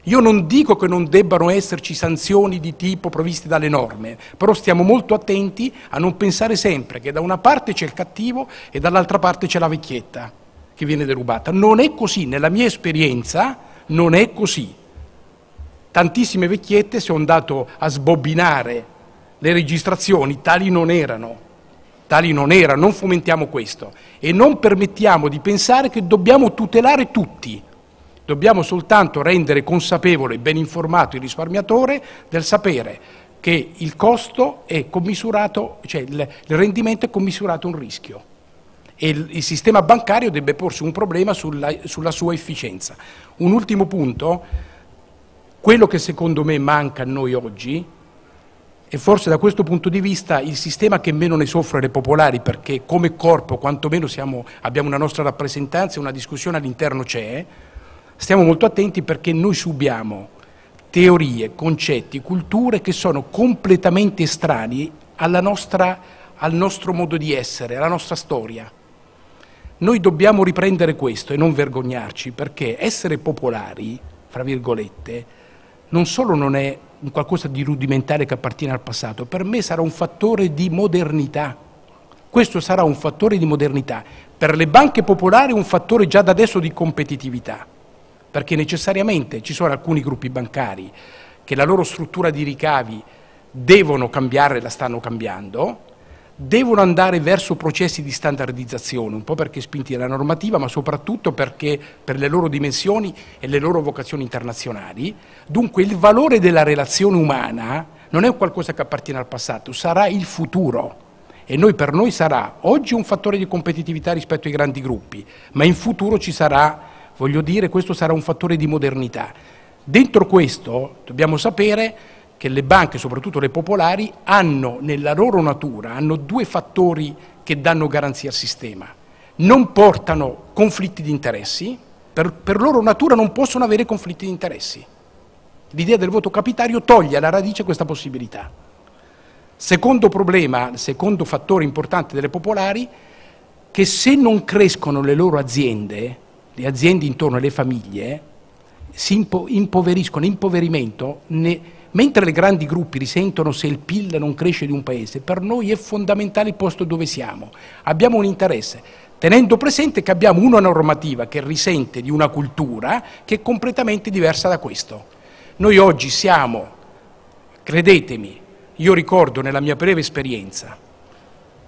Io non dico che non debbano esserci sanzioni di tipo provviste dalle norme, però stiamo molto attenti a non pensare sempre che da una parte c'è il cattivo e dall'altra parte c'è la vecchietta che viene derubata. Non è così, nella mia esperienza non è così tantissime vecchiette sono andato a sbobbinare le registrazioni, tali non erano, tali non erano, non fomentiamo questo e non permettiamo di pensare che dobbiamo tutelare tutti, dobbiamo soltanto rendere consapevole e ben informato il risparmiatore del sapere che il costo è commisurato, cioè il, rendimento è commisurato a un rischio e il, sistema bancario debba porsi un problema sulla, sulla sua efficienza. Un ultimo punto, quello che secondo me manca a noi oggi, e forse da questo punto di vista il sistema che meno ne soffre le popolari, perché come corpo quantomeno siamo, abbiamo una nostra rappresentanza, una discussione all'interno c'è, stiamo molto attenti perché noi subiamo teorie, concetti, culture che sono completamente estranei al nostro modo di essere, alla nostra storia. Noi dobbiamo riprendere questo e non vergognarci perché essere popolari, fra virgolette, non solo non è qualcosa di rudimentale che appartiene al passato, per me sarà un fattore di modernità. Questo sarà un fattore di modernità. Per le banche popolari un fattore già da adesso di competitività, perché necessariamente ci sono alcuni gruppi bancari che la loro struttura di ricavi devono cambiare, la stanno cambiando, devono andare verso processi di standardizzazione, un po' perché spinti dalla normativa, ma soprattutto perché per le loro dimensioni e le loro vocazioni internazionali. Dunque il valore della relazione umana non è qualcosa che appartiene al passato, sarà il futuro. E noi, per noi sarà oggi un fattore di competitività rispetto ai grandi gruppi, ma in futuro ci sarà, voglio dire, questo sarà un fattore di modernità. Dentro questo dobbiamo sapere che le banche, soprattutto le popolari, hanno nella loro natura, hanno due fattori che danno garanzia al sistema. Non portano conflitti di interessi, per, per loro natura non possono avere conflitti di interessi. L'idea del voto capitario toglie alla radice questa possibilità. Secondo problema, secondo fattore importante delle popolari, che se non crescono le loro aziende, le aziende intorno alle famiglie, si impo impoveriscono, impoverimento, ne, Mentre le grandi gruppi risentono se il PIL non cresce di un paese, per noi è fondamentale il posto dove siamo. Abbiamo un interesse, tenendo presente che abbiamo una normativa che risente di una cultura che è completamente diversa da questo. Noi oggi siamo, credetemi, io ricordo nella mia breve esperienza,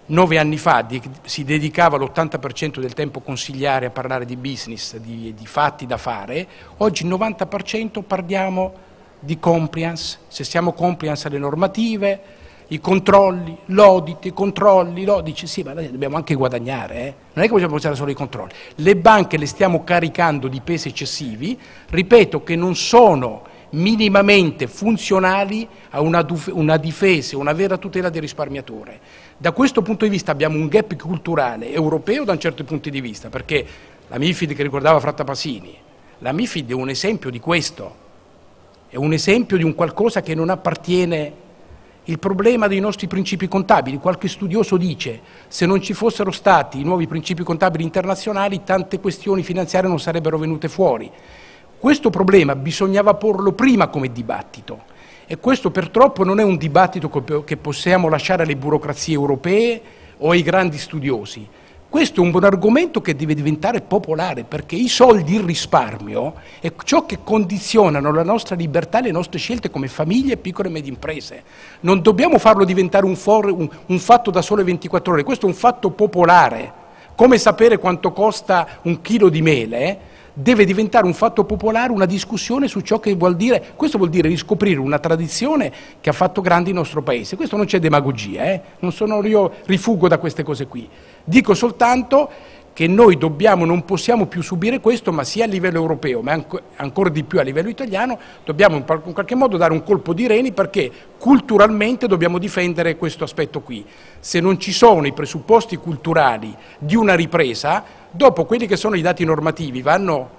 nove anni fa si dedicava l'80% del tempo consigliare a parlare di business, di, di fatti da fare, oggi il 90% parliamo di di compliance, se siamo compliance alle normative, i controlli, l'audit, i controlli, l'audit, sì, ma dobbiamo anche guadagnare, eh? non è che possiamo pensare solo ai controlli. Le banche le stiamo caricando di pesi eccessivi, ripeto che non sono minimamente funzionali a una, una difesa, una vera tutela del risparmiatore. Da questo punto di vista abbiamo un gap culturale europeo da un certo punto di vista, perché la MIFID che ricordava Frattapasini, la MIFID è un esempio di questo, è un esempio di un qualcosa che non appartiene il problema dei nostri principi contabili. Qualche studioso dice se non ci fossero stati i nuovi principi contabili internazionali tante questioni finanziarie non sarebbero venute fuori. Questo problema bisognava porlo prima come dibattito e questo purtroppo non è un dibattito che possiamo lasciare alle burocrazie europee o ai grandi studiosi. Questo è un buon argomento che deve diventare popolare perché i soldi, il risparmio è ciò che condizionano la nostra libertà e le nostre scelte come famiglie e piccole e medie imprese. Non dobbiamo farlo diventare un, for, un, un fatto da sole 24 ore, questo è un fatto popolare. Come sapere quanto costa un chilo di mele deve diventare un fatto popolare, una discussione su ciò che vuol dire, questo vuol dire riscoprire una tradizione che ha fatto grande il nostro Paese. Questo non c'è demagogia, eh? non sono io rifugo da queste cose qui. Dico soltanto che noi dobbiamo, non possiamo più subire questo, ma sia a livello europeo, ma ancora di più a livello italiano, dobbiamo in, qualche modo dare un colpo di reni perché culturalmente dobbiamo difendere questo aspetto qui. Se non ci sono i presupposti culturali di una ripresa, dopo quelli che sono i dati normativi vanno,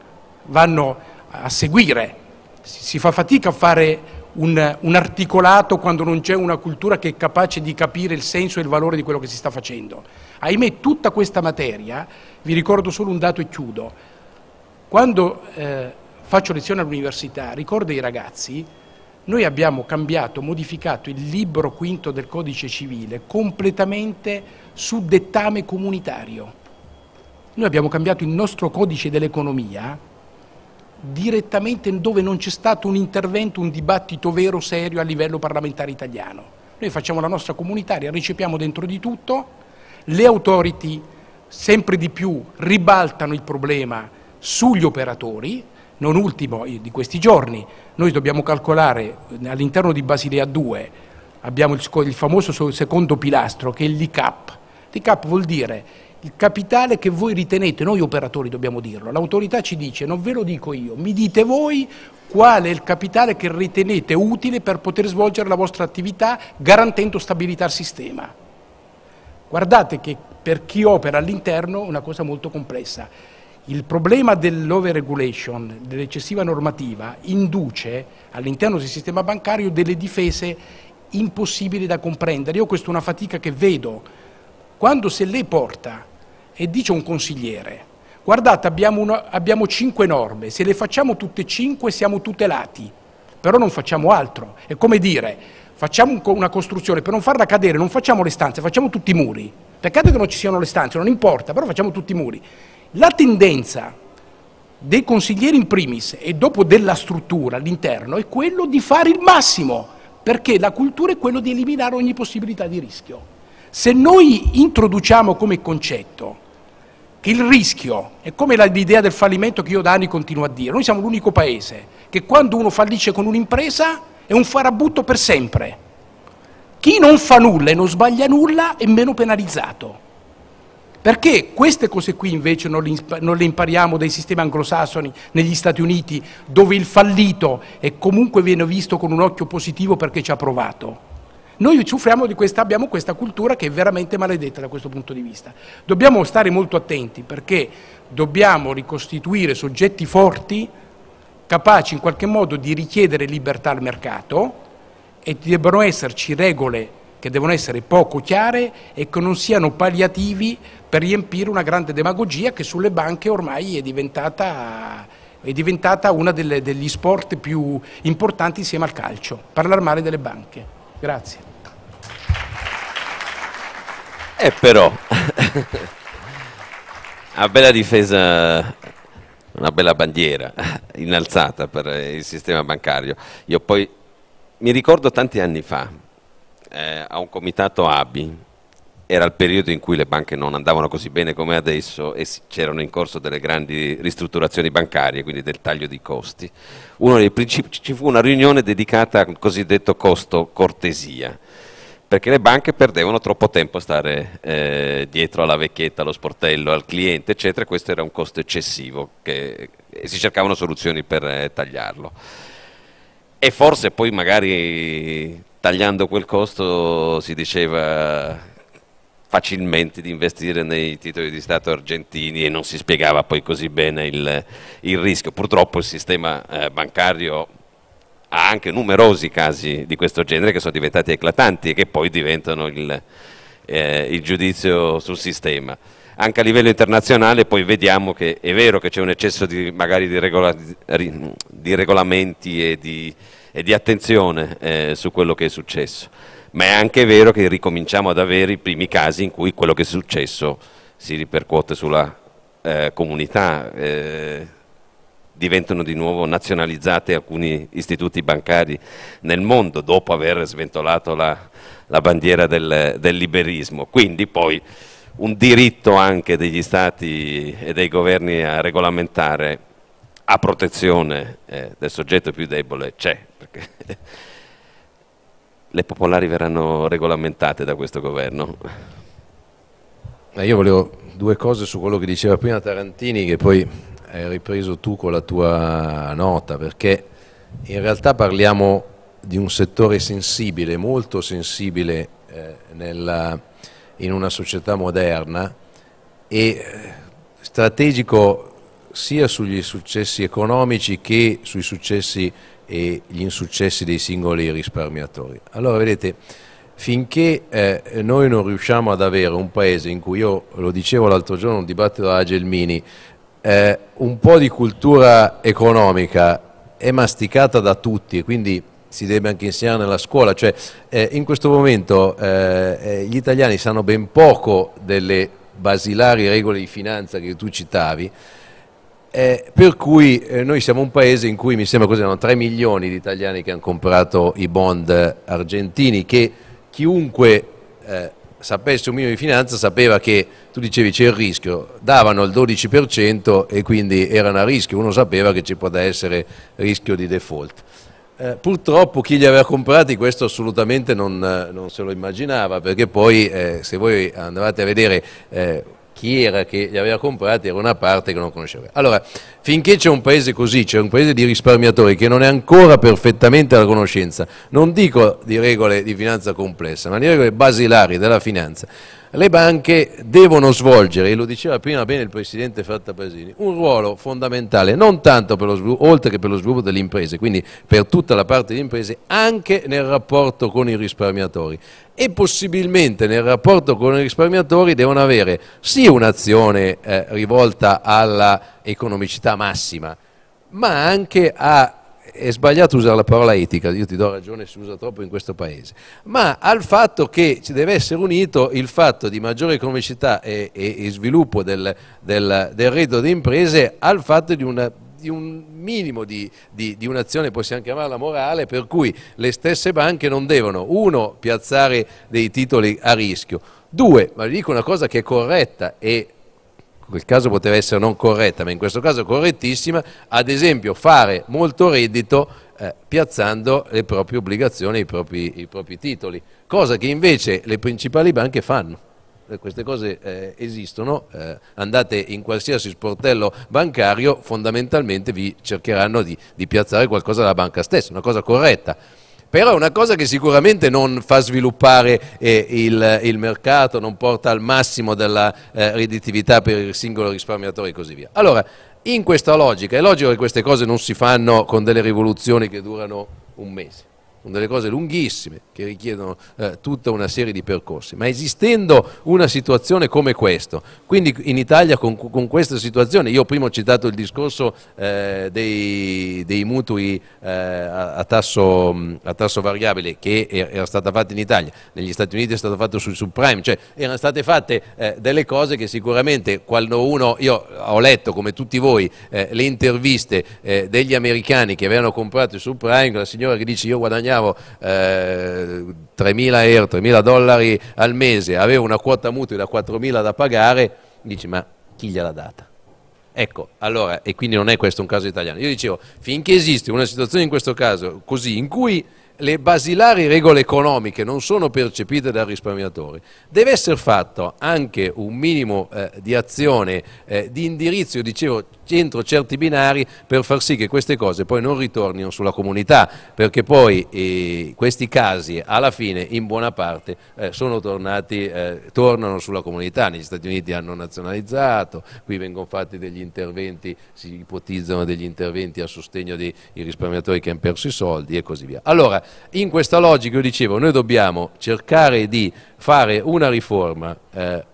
vanno a seguire, si fa fatica a fare un, un articolato quando non c'è una cultura che è capace di capire il senso e il valore di quello che si sta facendo. Ahimè, tutta questa materia, vi ricordo solo un dato e chiudo, quando eh, faccio lezione all'università, ricordo ai ragazzi, noi abbiamo cambiato, modificato il libro quinto del codice civile completamente su dettame comunitario. Noi abbiamo cambiato il nostro codice dell'economia direttamente dove non c'è stato un intervento, un dibattito vero, serio a livello parlamentare italiano. Noi facciamo la nostra comunitaria, ricepiamo dentro di tutto, le authority sempre di più ribaltano il problema sugli operatori, non ultimo eh, di questi giorni, noi dobbiamo calcolare eh, all'interno di Basilea 2 abbiamo il, il famoso secondo pilastro che è l'ICAP. L'ICAP vuol dire il capitale che voi ritenete, noi operatori dobbiamo dirlo, l'autorità ci dice, non ve lo dico io, mi dite voi qual è il capitale che ritenete utile per poter svolgere la vostra attività garantendo stabilità al sistema. Guardate che per chi opera all'interno è una cosa molto complessa. Il problema dell'overregulation, dell'eccessiva normativa, induce all'interno del sistema bancario delle difese impossibili da comprendere. Io questa è una fatica che vedo quando se lei porta e dice a un consigliere, guardate abbiamo, una, abbiamo cinque norme, se le facciamo tutte e cinque siamo tutelati, però non facciamo altro. È come dire, facciamo una costruzione, per non farla cadere non facciamo le stanze, facciamo tutti i muri. Peccato che non ci siano le stanze, non importa, però facciamo tutti i muri. La tendenza dei consiglieri in primis e dopo della struttura all'interno è quello di fare il massimo, perché la cultura è quella di eliminare ogni possibilità di rischio. Se noi introduciamo come concetto che il rischio è come l'idea del fallimento che io da anni continuo a dire, noi siamo l'unico paese che quando uno fallisce con un'impresa è un farabutto per sempre. Chi non fa nulla e non sbaglia nulla è meno penalizzato. Perché queste cose qui invece non le, impariamo dai sistemi anglosassoni negli Stati Uniti, dove il fallito è comunque viene visto con un occhio positivo perché ci ha provato? Noi soffriamo di questa, abbiamo questa cultura che è veramente maledetta da questo punto di vista. Dobbiamo stare molto attenti perché dobbiamo ricostituire soggetti forti, capaci in qualche modo di richiedere libertà al mercato e debbano esserci regole che devono essere poco chiare e che non siano palliativi per riempire una grande demagogia che sulle banche ormai è diventata, è diventata uno degli sport più importanti insieme al calcio, parlare male delle banche. Grazie
eh, però, una bella difesa, una bella bandiera innalzata per il sistema bancario. Io poi mi ricordo tanti anni fa, eh, a un comitato ABI, era il periodo in cui le banche non andavano così bene come adesso e c'erano in corso delle grandi ristrutturazioni bancarie, quindi del taglio di costi. Uno dei principi, ci fu una riunione dedicata al cosiddetto costo cortesia perché le banche perdevano troppo tempo a stare eh, dietro alla vecchietta, allo sportello, al cliente, eccetera, questo era un costo eccessivo che, si cercavano soluzioni per eh, tagliarlo. E forse poi magari tagliando quel costo si diceva facilmente di investire nei titoli di Stato argentini e non si spiegava poi così bene il, il rischio. Purtroppo il sistema eh, bancario ha anche numerosi casi di questo genere che sono diventati eclatanti e che poi diventano il, eh, il giudizio sul sistema. Anche a livello internazionale poi vediamo che è vero che c'è un eccesso di, magari di, regola, di regolamenti e di, e di attenzione eh, su quello che è successo, ma è anche vero che ricominciamo ad avere i primi casi in cui quello che è successo si ripercuote sulla eh, comunità eh, diventano di nuovo nazionalizzate alcuni istituti bancari nel mondo dopo aver sventolato la, la bandiera del, del liberismo. Quindi poi un diritto anche degli stati e dei governi a regolamentare a protezione eh, del soggetto più debole c'è, perché [LAUGHS] le popolari verranno regolamentate da questo governo. Eh, io volevo
due cose su quello che diceva prima Tarantini, che poi hai ripreso tu con la tua nota, perché in realtà parliamo di un settore sensibile, molto sensibile eh, nella, in una società moderna e eh, strategico sia sugli successi economici che sui successi e gli insuccessi dei singoli risparmiatori. Allora vedete, finché eh, noi non riusciamo ad avere un paese in cui io lo dicevo l'altro giorno, un dibattito a Gelmini, eh, un po' di cultura economica è masticata da tutti, e quindi si deve anche insegnare nella scuola, cioè eh, in questo momento eh, eh, gli italiani sanno ben poco delle basilari regole di finanza che tu citavi, eh, per cui eh, noi siamo un paese in cui mi sembra così erano 3 milioni di italiani che hanno comprato i bond argentini che chiunque eh, sapesse un minimo di finanza sapeva che tu dicevi c'è il rischio, davano il 12% e quindi erano a rischio, uno sapeva che ci poteva essere rischio di default. Eh, purtroppo chi li aveva comprati questo assolutamente non, eh, non se lo immaginava perché poi eh, se voi andavate a vedere eh, chi era che li aveva comprati era una parte che non conosceva. Allora, finché c'è un paese così, c'è un paese di risparmiatori che non è ancora perfettamente alla conoscenza, non dico di regole di finanza complessa, ma di regole basilari della finanza, le banche devono svolgere, e lo diceva prima bene il Presidente Frattapaesini, un ruolo fondamentale non tanto per lo sviluppo, oltre che per lo sviluppo delle imprese, quindi per tutta la parte delle imprese, anche nel rapporto con i risparmiatori e possibilmente nel rapporto con i risparmiatori devono avere sia un'azione eh, rivolta all'economicità massima, ma anche a è sbagliato usare la parola etica, io ti do ragione, si usa troppo in questo paese, ma al fatto che ci deve essere unito il fatto di maggiore economicità e, e, e sviluppo del, del, del reddito delle imprese al fatto di una di un minimo di, di, di un'azione, possiamo chiamarla morale, per cui le stesse banche non devono, uno, piazzare dei titoli a rischio, due, ma vi dico una cosa che è corretta e Ecco, quel caso poteva essere non corretta, ma in questo caso correttissima, ad esempio fare molto reddito eh, piazzando le proprie obbligazioni, i propri, i propri, titoli, cosa che invece le principali banche fanno. Eh, queste cose eh, esistono, eh, andate in qualsiasi sportello bancario, fondamentalmente vi cercheranno di, di piazzare qualcosa dalla banca stessa, una cosa corretta però è una cosa che sicuramente non fa sviluppare eh, il, il, mercato, non porta al massimo della eh, redditività per il singolo risparmiatore e così via. Allora, in questa logica, è logico che queste cose non si fanno con delle rivoluzioni che durano un mese, sono delle cose lunghissime che richiedono eh, tutta una serie di percorsi, ma esistendo una situazione come questa, quindi in Italia con, con, questa situazione, io prima ho citato il discorso eh, dei, dei, mutui eh, a, a, tasso, a, tasso, variabile che era stata fatta in Italia, negli Stati Uniti è stato fatto sui subprime, cioè erano state fatte eh, delle cose che sicuramente quando uno, io ho letto come tutti voi eh, le interviste eh, degli americani che avevano comprato i subprime, la signora che dice io guadagnavo guadagnavo eh, 3.000 euro, 3.000 dollari al mese, avevo una quota mutui da 4.000 da pagare, dici ma chi gliela ha data? Ecco, allora, e quindi non è questo un caso italiano. Io dicevo, finché esiste una situazione in questo caso così, in cui le basilari regole economiche non sono percepite dal risparmiatore, deve essere fatto anche un minimo eh, di azione, eh, di indirizzo, dicevo, entro certi binari per far sì che queste cose poi non ritornino sulla comunità, perché poi eh, questi casi alla fine in buona parte eh, tornati, eh, tornano sulla comunità, negli Stati Uniti hanno nazionalizzato, qui vengono fatti degli interventi, si ipotizzano degli interventi a sostegno dei risparmiatori che hanno perso i soldi e così via. Allora, in questa logica io dicevo, noi dobbiamo cercare di fare una riforma, eh,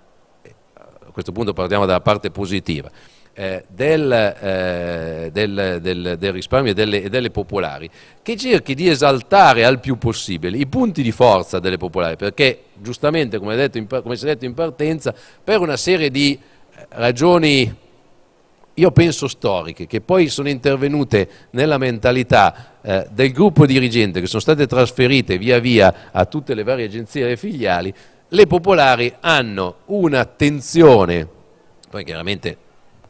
a questo punto parliamo dalla parte positiva, eh, del, eh, del, del, del, risparmio e delle, delle, popolari, che cerchi di esaltare al più possibile i punti di forza delle popolari, perché giustamente, come, detto in, come si è detto in partenza, per una serie di eh, ragioni io penso storiche, che poi sono intervenute nella mentalità eh, del gruppo dirigente, che sono state trasferite via via a tutte le varie agenzie e filiali, le popolari hanno un'attenzione, poi chiaramente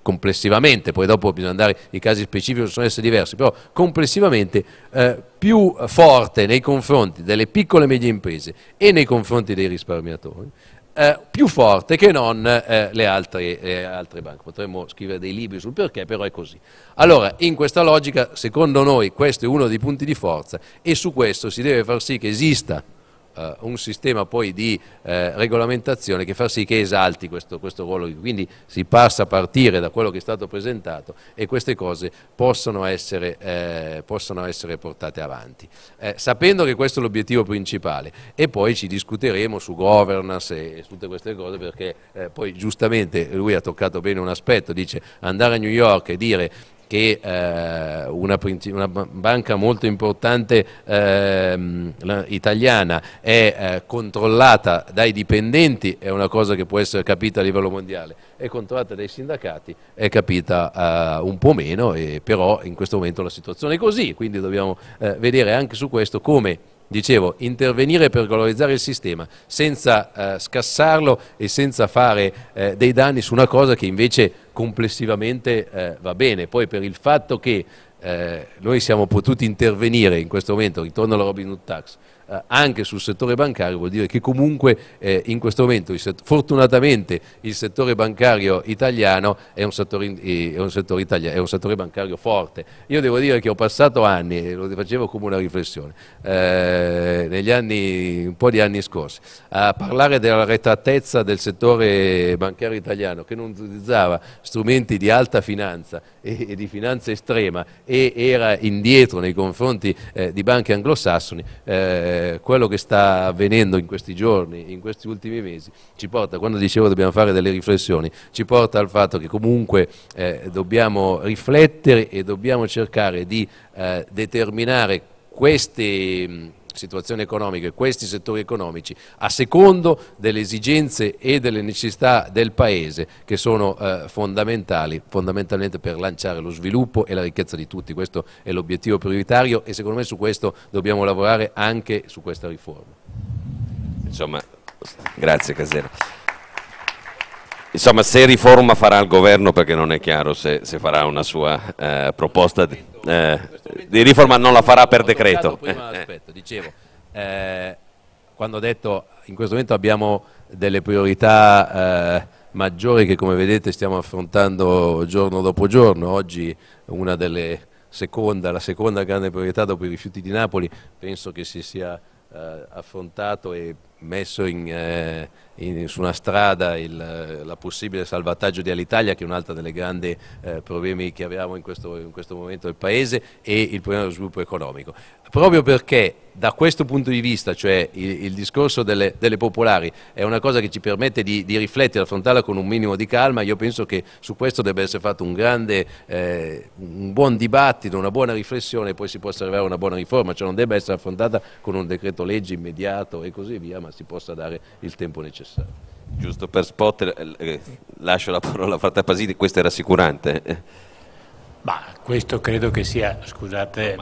complessivamente, poi dopo bisogna andare, i casi specifici possono essere diversi, però complessivamente eh, più forte nei confronti delle piccole e medie imprese e nei confronti dei risparmiatori, eh, più forte che non eh, le, altre, le, eh, altre, banche. Potremmo scrivere dei libri sul perché, però è così. Allora, in questa logica, secondo noi, questo è uno dei punti di forza e su questo si deve far sì che esista eh, un sistema poi di eh, regolamentazione che fa sì che esalti questo, questo, ruolo. Quindi si passa a partire da quello che è stato presentato e queste cose possono essere, eh, possono essere portate avanti. Eh, sapendo che questo è l'obiettivo principale e poi ci discuteremo su governance e, su tutte queste cose perché eh, poi giustamente lui ha toccato bene un aspetto, dice andare a New York e dire che eh, una, una, banca molto importante eh, italiana è eh, controllata dai dipendenti è una cosa che può essere capita a livello mondiale, è controllata dai sindacati è capita eh, un po' meno, e, però in questo momento la situazione è così, quindi dobbiamo eh, vedere anche su questo come Dicevo, intervenire per valorizzare il sistema senza eh, scassarlo e senza fare eh, dei danni su una cosa che invece complessivamente eh, va bene. Poi per il fatto che eh, noi siamo potuti intervenire in questo momento, ritorno alla Robin Hood Tax, eh, anche sul settore bancario vuol dire che comunque eh, in questo momento il fortunatamente il settore bancario italiano è un settore, è, un settore italia è un settore, bancario forte. Io devo dire che ho passato anni, lo facevo come una riflessione, eh, negli anni, un po' di anni scorsi, a parlare della retratezza del settore bancario italiano che non utilizzava strumenti di alta finanza e, e di finanza estrema e era indietro nei confronti eh, di banche anglosassoni eh, eh, quello che sta avvenendo in questi giorni, in questi ultimi mesi, ci porta, quando dicevo dobbiamo fare delle riflessioni, ci porta al fatto che comunque eh, dobbiamo riflettere e dobbiamo cercare di eh, determinare queste situazione economica e questi settori economici a secondo delle esigenze e delle necessità del Paese che sono eh, fondamentali fondamentalmente per lanciare lo sviluppo e la ricchezza di tutti, questo è l'obiettivo prioritario e secondo me su questo dobbiamo lavorare anche su questa riforma.
Insomma, grazie Casera. Insomma, se riforma farà il governo, perché non è chiaro se, se farà una sua eh, proposta di eh, di riforma non la farà per decreto. Prima,
eh, eh. aspetto, dicevo, eh, quando ho detto in questo momento abbiamo delle priorità eh, maggiori che come vedete stiamo affrontando giorno dopo giorno, oggi una delle seconda, la seconda grande priorità dopo i rifiuti di Napoli penso che si sia eh, affrontato e messo in, eh, in, su una strada il la possibile salvataggio di Alitalia, che è un altro dei grandi eh, problemi che avevamo in questo, in questo momento del Paese, e il problema dello sviluppo economico. Proprio perché da questo punto di vista, cioè il, il discorso delle, delle, popolari, è una cosa che ci permette di, di riflettere, affrontarla con un minimo di calma, io penso che su questo debba essere fatto un grande, eh, un buon dibattito, una buona riflessione e poi si possa arrivare a una buona riforma, cioè non debba essere affrontata con un decreto legge immediato
e così via, ma si possa dare il tempo necessario. Giusto per spot, eh, eh lascio la parola a Frate Pasini, questo è rassicurante. Eh.
Ma questo
credo che sia,
scusate,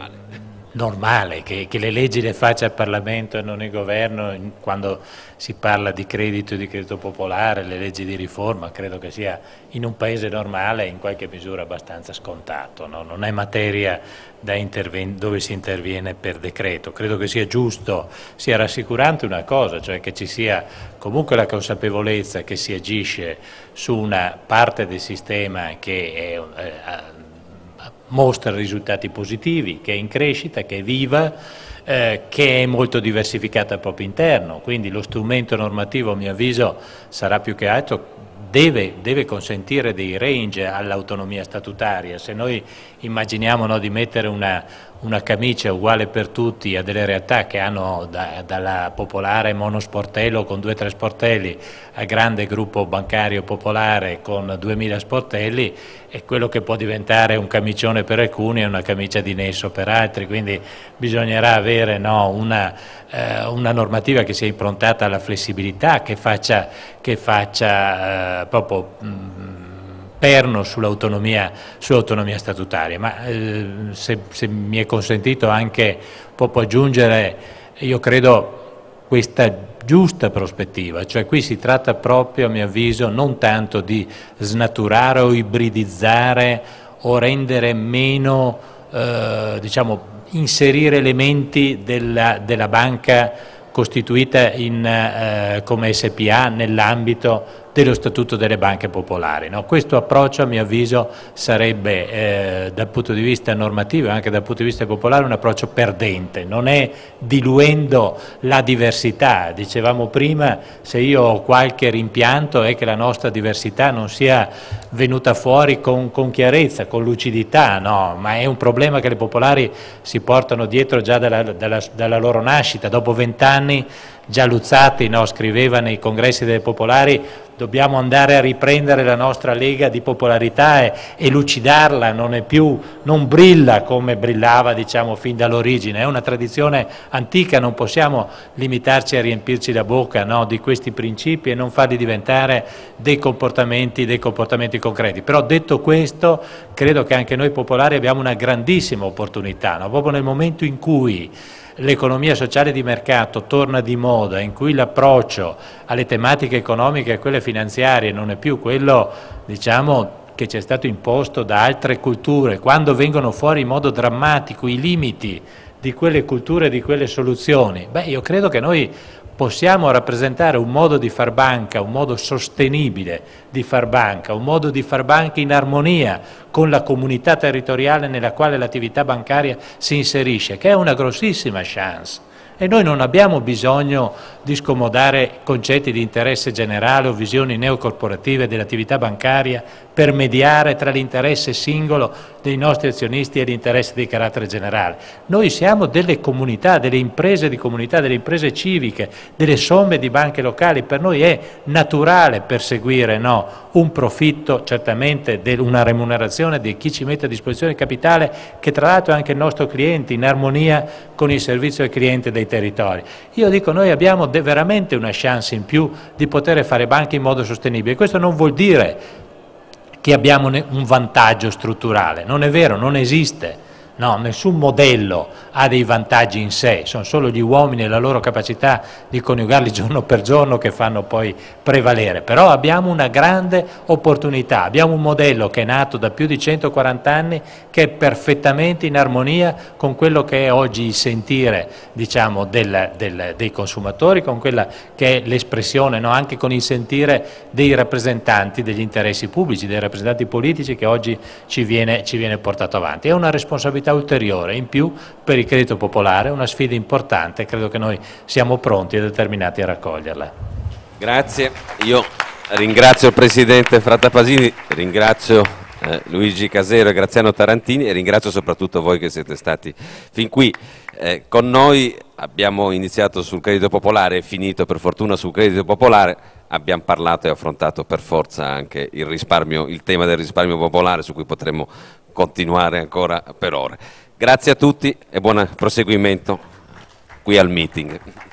normale che, che, le leggi le faccia il Parlamento e non il governo quando si parla di credito e di credito popolare, le leggi di riforma, credo che sia in un paese normale in qualche misura abbastanza scontato, no? non è materia dove si interviene per decreto. Credo che sia giusto, sia rassicurante una cosa, cioè che ci sia comunque la consapevolezza che si agisce su una parte del sistema che è... Eh, mostra risultati positivi, che è in crescita, che è viva, eh, che è molto diversificata al proprio interno, quindi lo strumento normativo a mio avviso sarà più che altro Deve, deve, consentire dei range all'autonomia statutaria. Se noi immaginiamo no, di mettere una, una, camicia uguale per tutti a delle realtà che hanno da, dalla popolare monosportello con due o tre sportelli a grande gruppo bancario popolare con 2000 sportelli e quello che può diventare un camicione per alcuni è una camicia di nesso per altri, quindi bisognerà avere no, una, eh, una, normativa che sia improntata alla flessibilità, che faccia, che faccia eh, proprio... Mh, mm, perno sull'autonomia sull statutaria, ma eh, se, se, mi è consentito anche proprio aggiungere, io credo questa giusta prospettiva, cioè qui si tratta proprio a mio avviso non tanto di snaturare o ibridizzare o rendere meno, eh, diciamo, inserire elementi della, della banca costituita in, eh, come SPA nell'ambito dello Statuto delle Banche Popolari. No? Questo approccio a mio avviso sarebbe eh, dal punto di vista normativo e anche dal punto di vista popolare un approccio perdente, non è diluendo la diversità. Dicevamo prima, se io ho qualche rimpianto è che la nostra diversità non sia venuta fuori con, con chiarezza, con lucidità, no? ma è un problema che le popolari si portano dietro già dalla, dalla, dalla loro nascita. Dopo vent'anni già Luzzati no? scriveva nei congressi delle popolari dobbiamo andare a riprendere la nostra lega di popolarità e, e lucidarla, non, è più, non brilla come brillava diciamo, fin dall'origine, è una tradizione antica, non possiamo limitarci a riempirci la bocca no, di questi principi e non farli diventare dei comportamenti, dei comportamenti concreti. Però detto questo, credo che anche noi popolari abbiamo una grandissima opportunità, no? proprio nel momento in cui l'economia sociale di mercato torna di moda, in cui l'approccio alle tematiche economiche e a quelle finanziarie non è più quello, diciamo, che ci è stato imposto da altre culture, quando vengono fuori in modo drammatico i limiti di quelle culture, e di quelle soluzioni, beh io credo che noi possiamo rappresentare un modo di far banca, un modo sostenibile di far banca, un modo di far banca in armonia con la comunità territoriale nella quale l'attività bancaria si inserisce, che è una grossissima chance. E noi non abbiamo bisogno di scomodare concetti di interesse generale o visioni neocorporative dell'attività bancaria per mediare tra l'interesse singolo dei nostri azionisti e l'interesse di carattere generale. Noi siamo delle comunità, delle imprese di comunità, delle imprese civiche, delle somme di banche locali, per noi è naturale perseguire no, un profitto, certamente una remunerazione di chi ci mette a disposizione il capitale, che tra l'altro è anche il nostro cliente, in armonia con il servizio al cliente dei territori. Io dico noi abbiamo veramente una chance in più di poter fare banche in modo sostenibile, questo non vuol dire che abbiamo un vantaggio strutturale. Non è vero, non esiste. No, nessun modello ha dei vantaggi in sé, sono solo gli uomini e la loro capacità di coniugarli [LAUGHS] giorno per giorno che fanno poi prevalere. Però abbiamo una grande opportunità, abbiamo un modello che è nato da più di 140 anni che è perfettamente in armonia con quello che è oggi il sentire diciamo, del, del, dei consumatori, con quella che è l'espressione, no? anche con il sentire dei rappresentanti degli interessi pubblici, dei rappresentanti politici che oggi ci viene, ci viene portato avanti. È una responsabilità ulteriore in più per il credito popolare, una sfida importante, credo che noi siamo pronti e determinati a raccoglierla.
Grazie, io ringrazio il Presidente Frattapasini, ringrazio eh, Luigi Casero e Graziano Tarantini e ringrazio soprattutto voi che siete stati fin qui eh, con noi, abbiamo iniziato sul credito popolare e finito per fortuna sul credito popolare, abbiamo parlato e affrontato per forza anche il, risparmio, il tema del risparmio popolare su cui potremmo continuare ancora per ore. Grazie a tutti e buon proseguimento qui al meeting.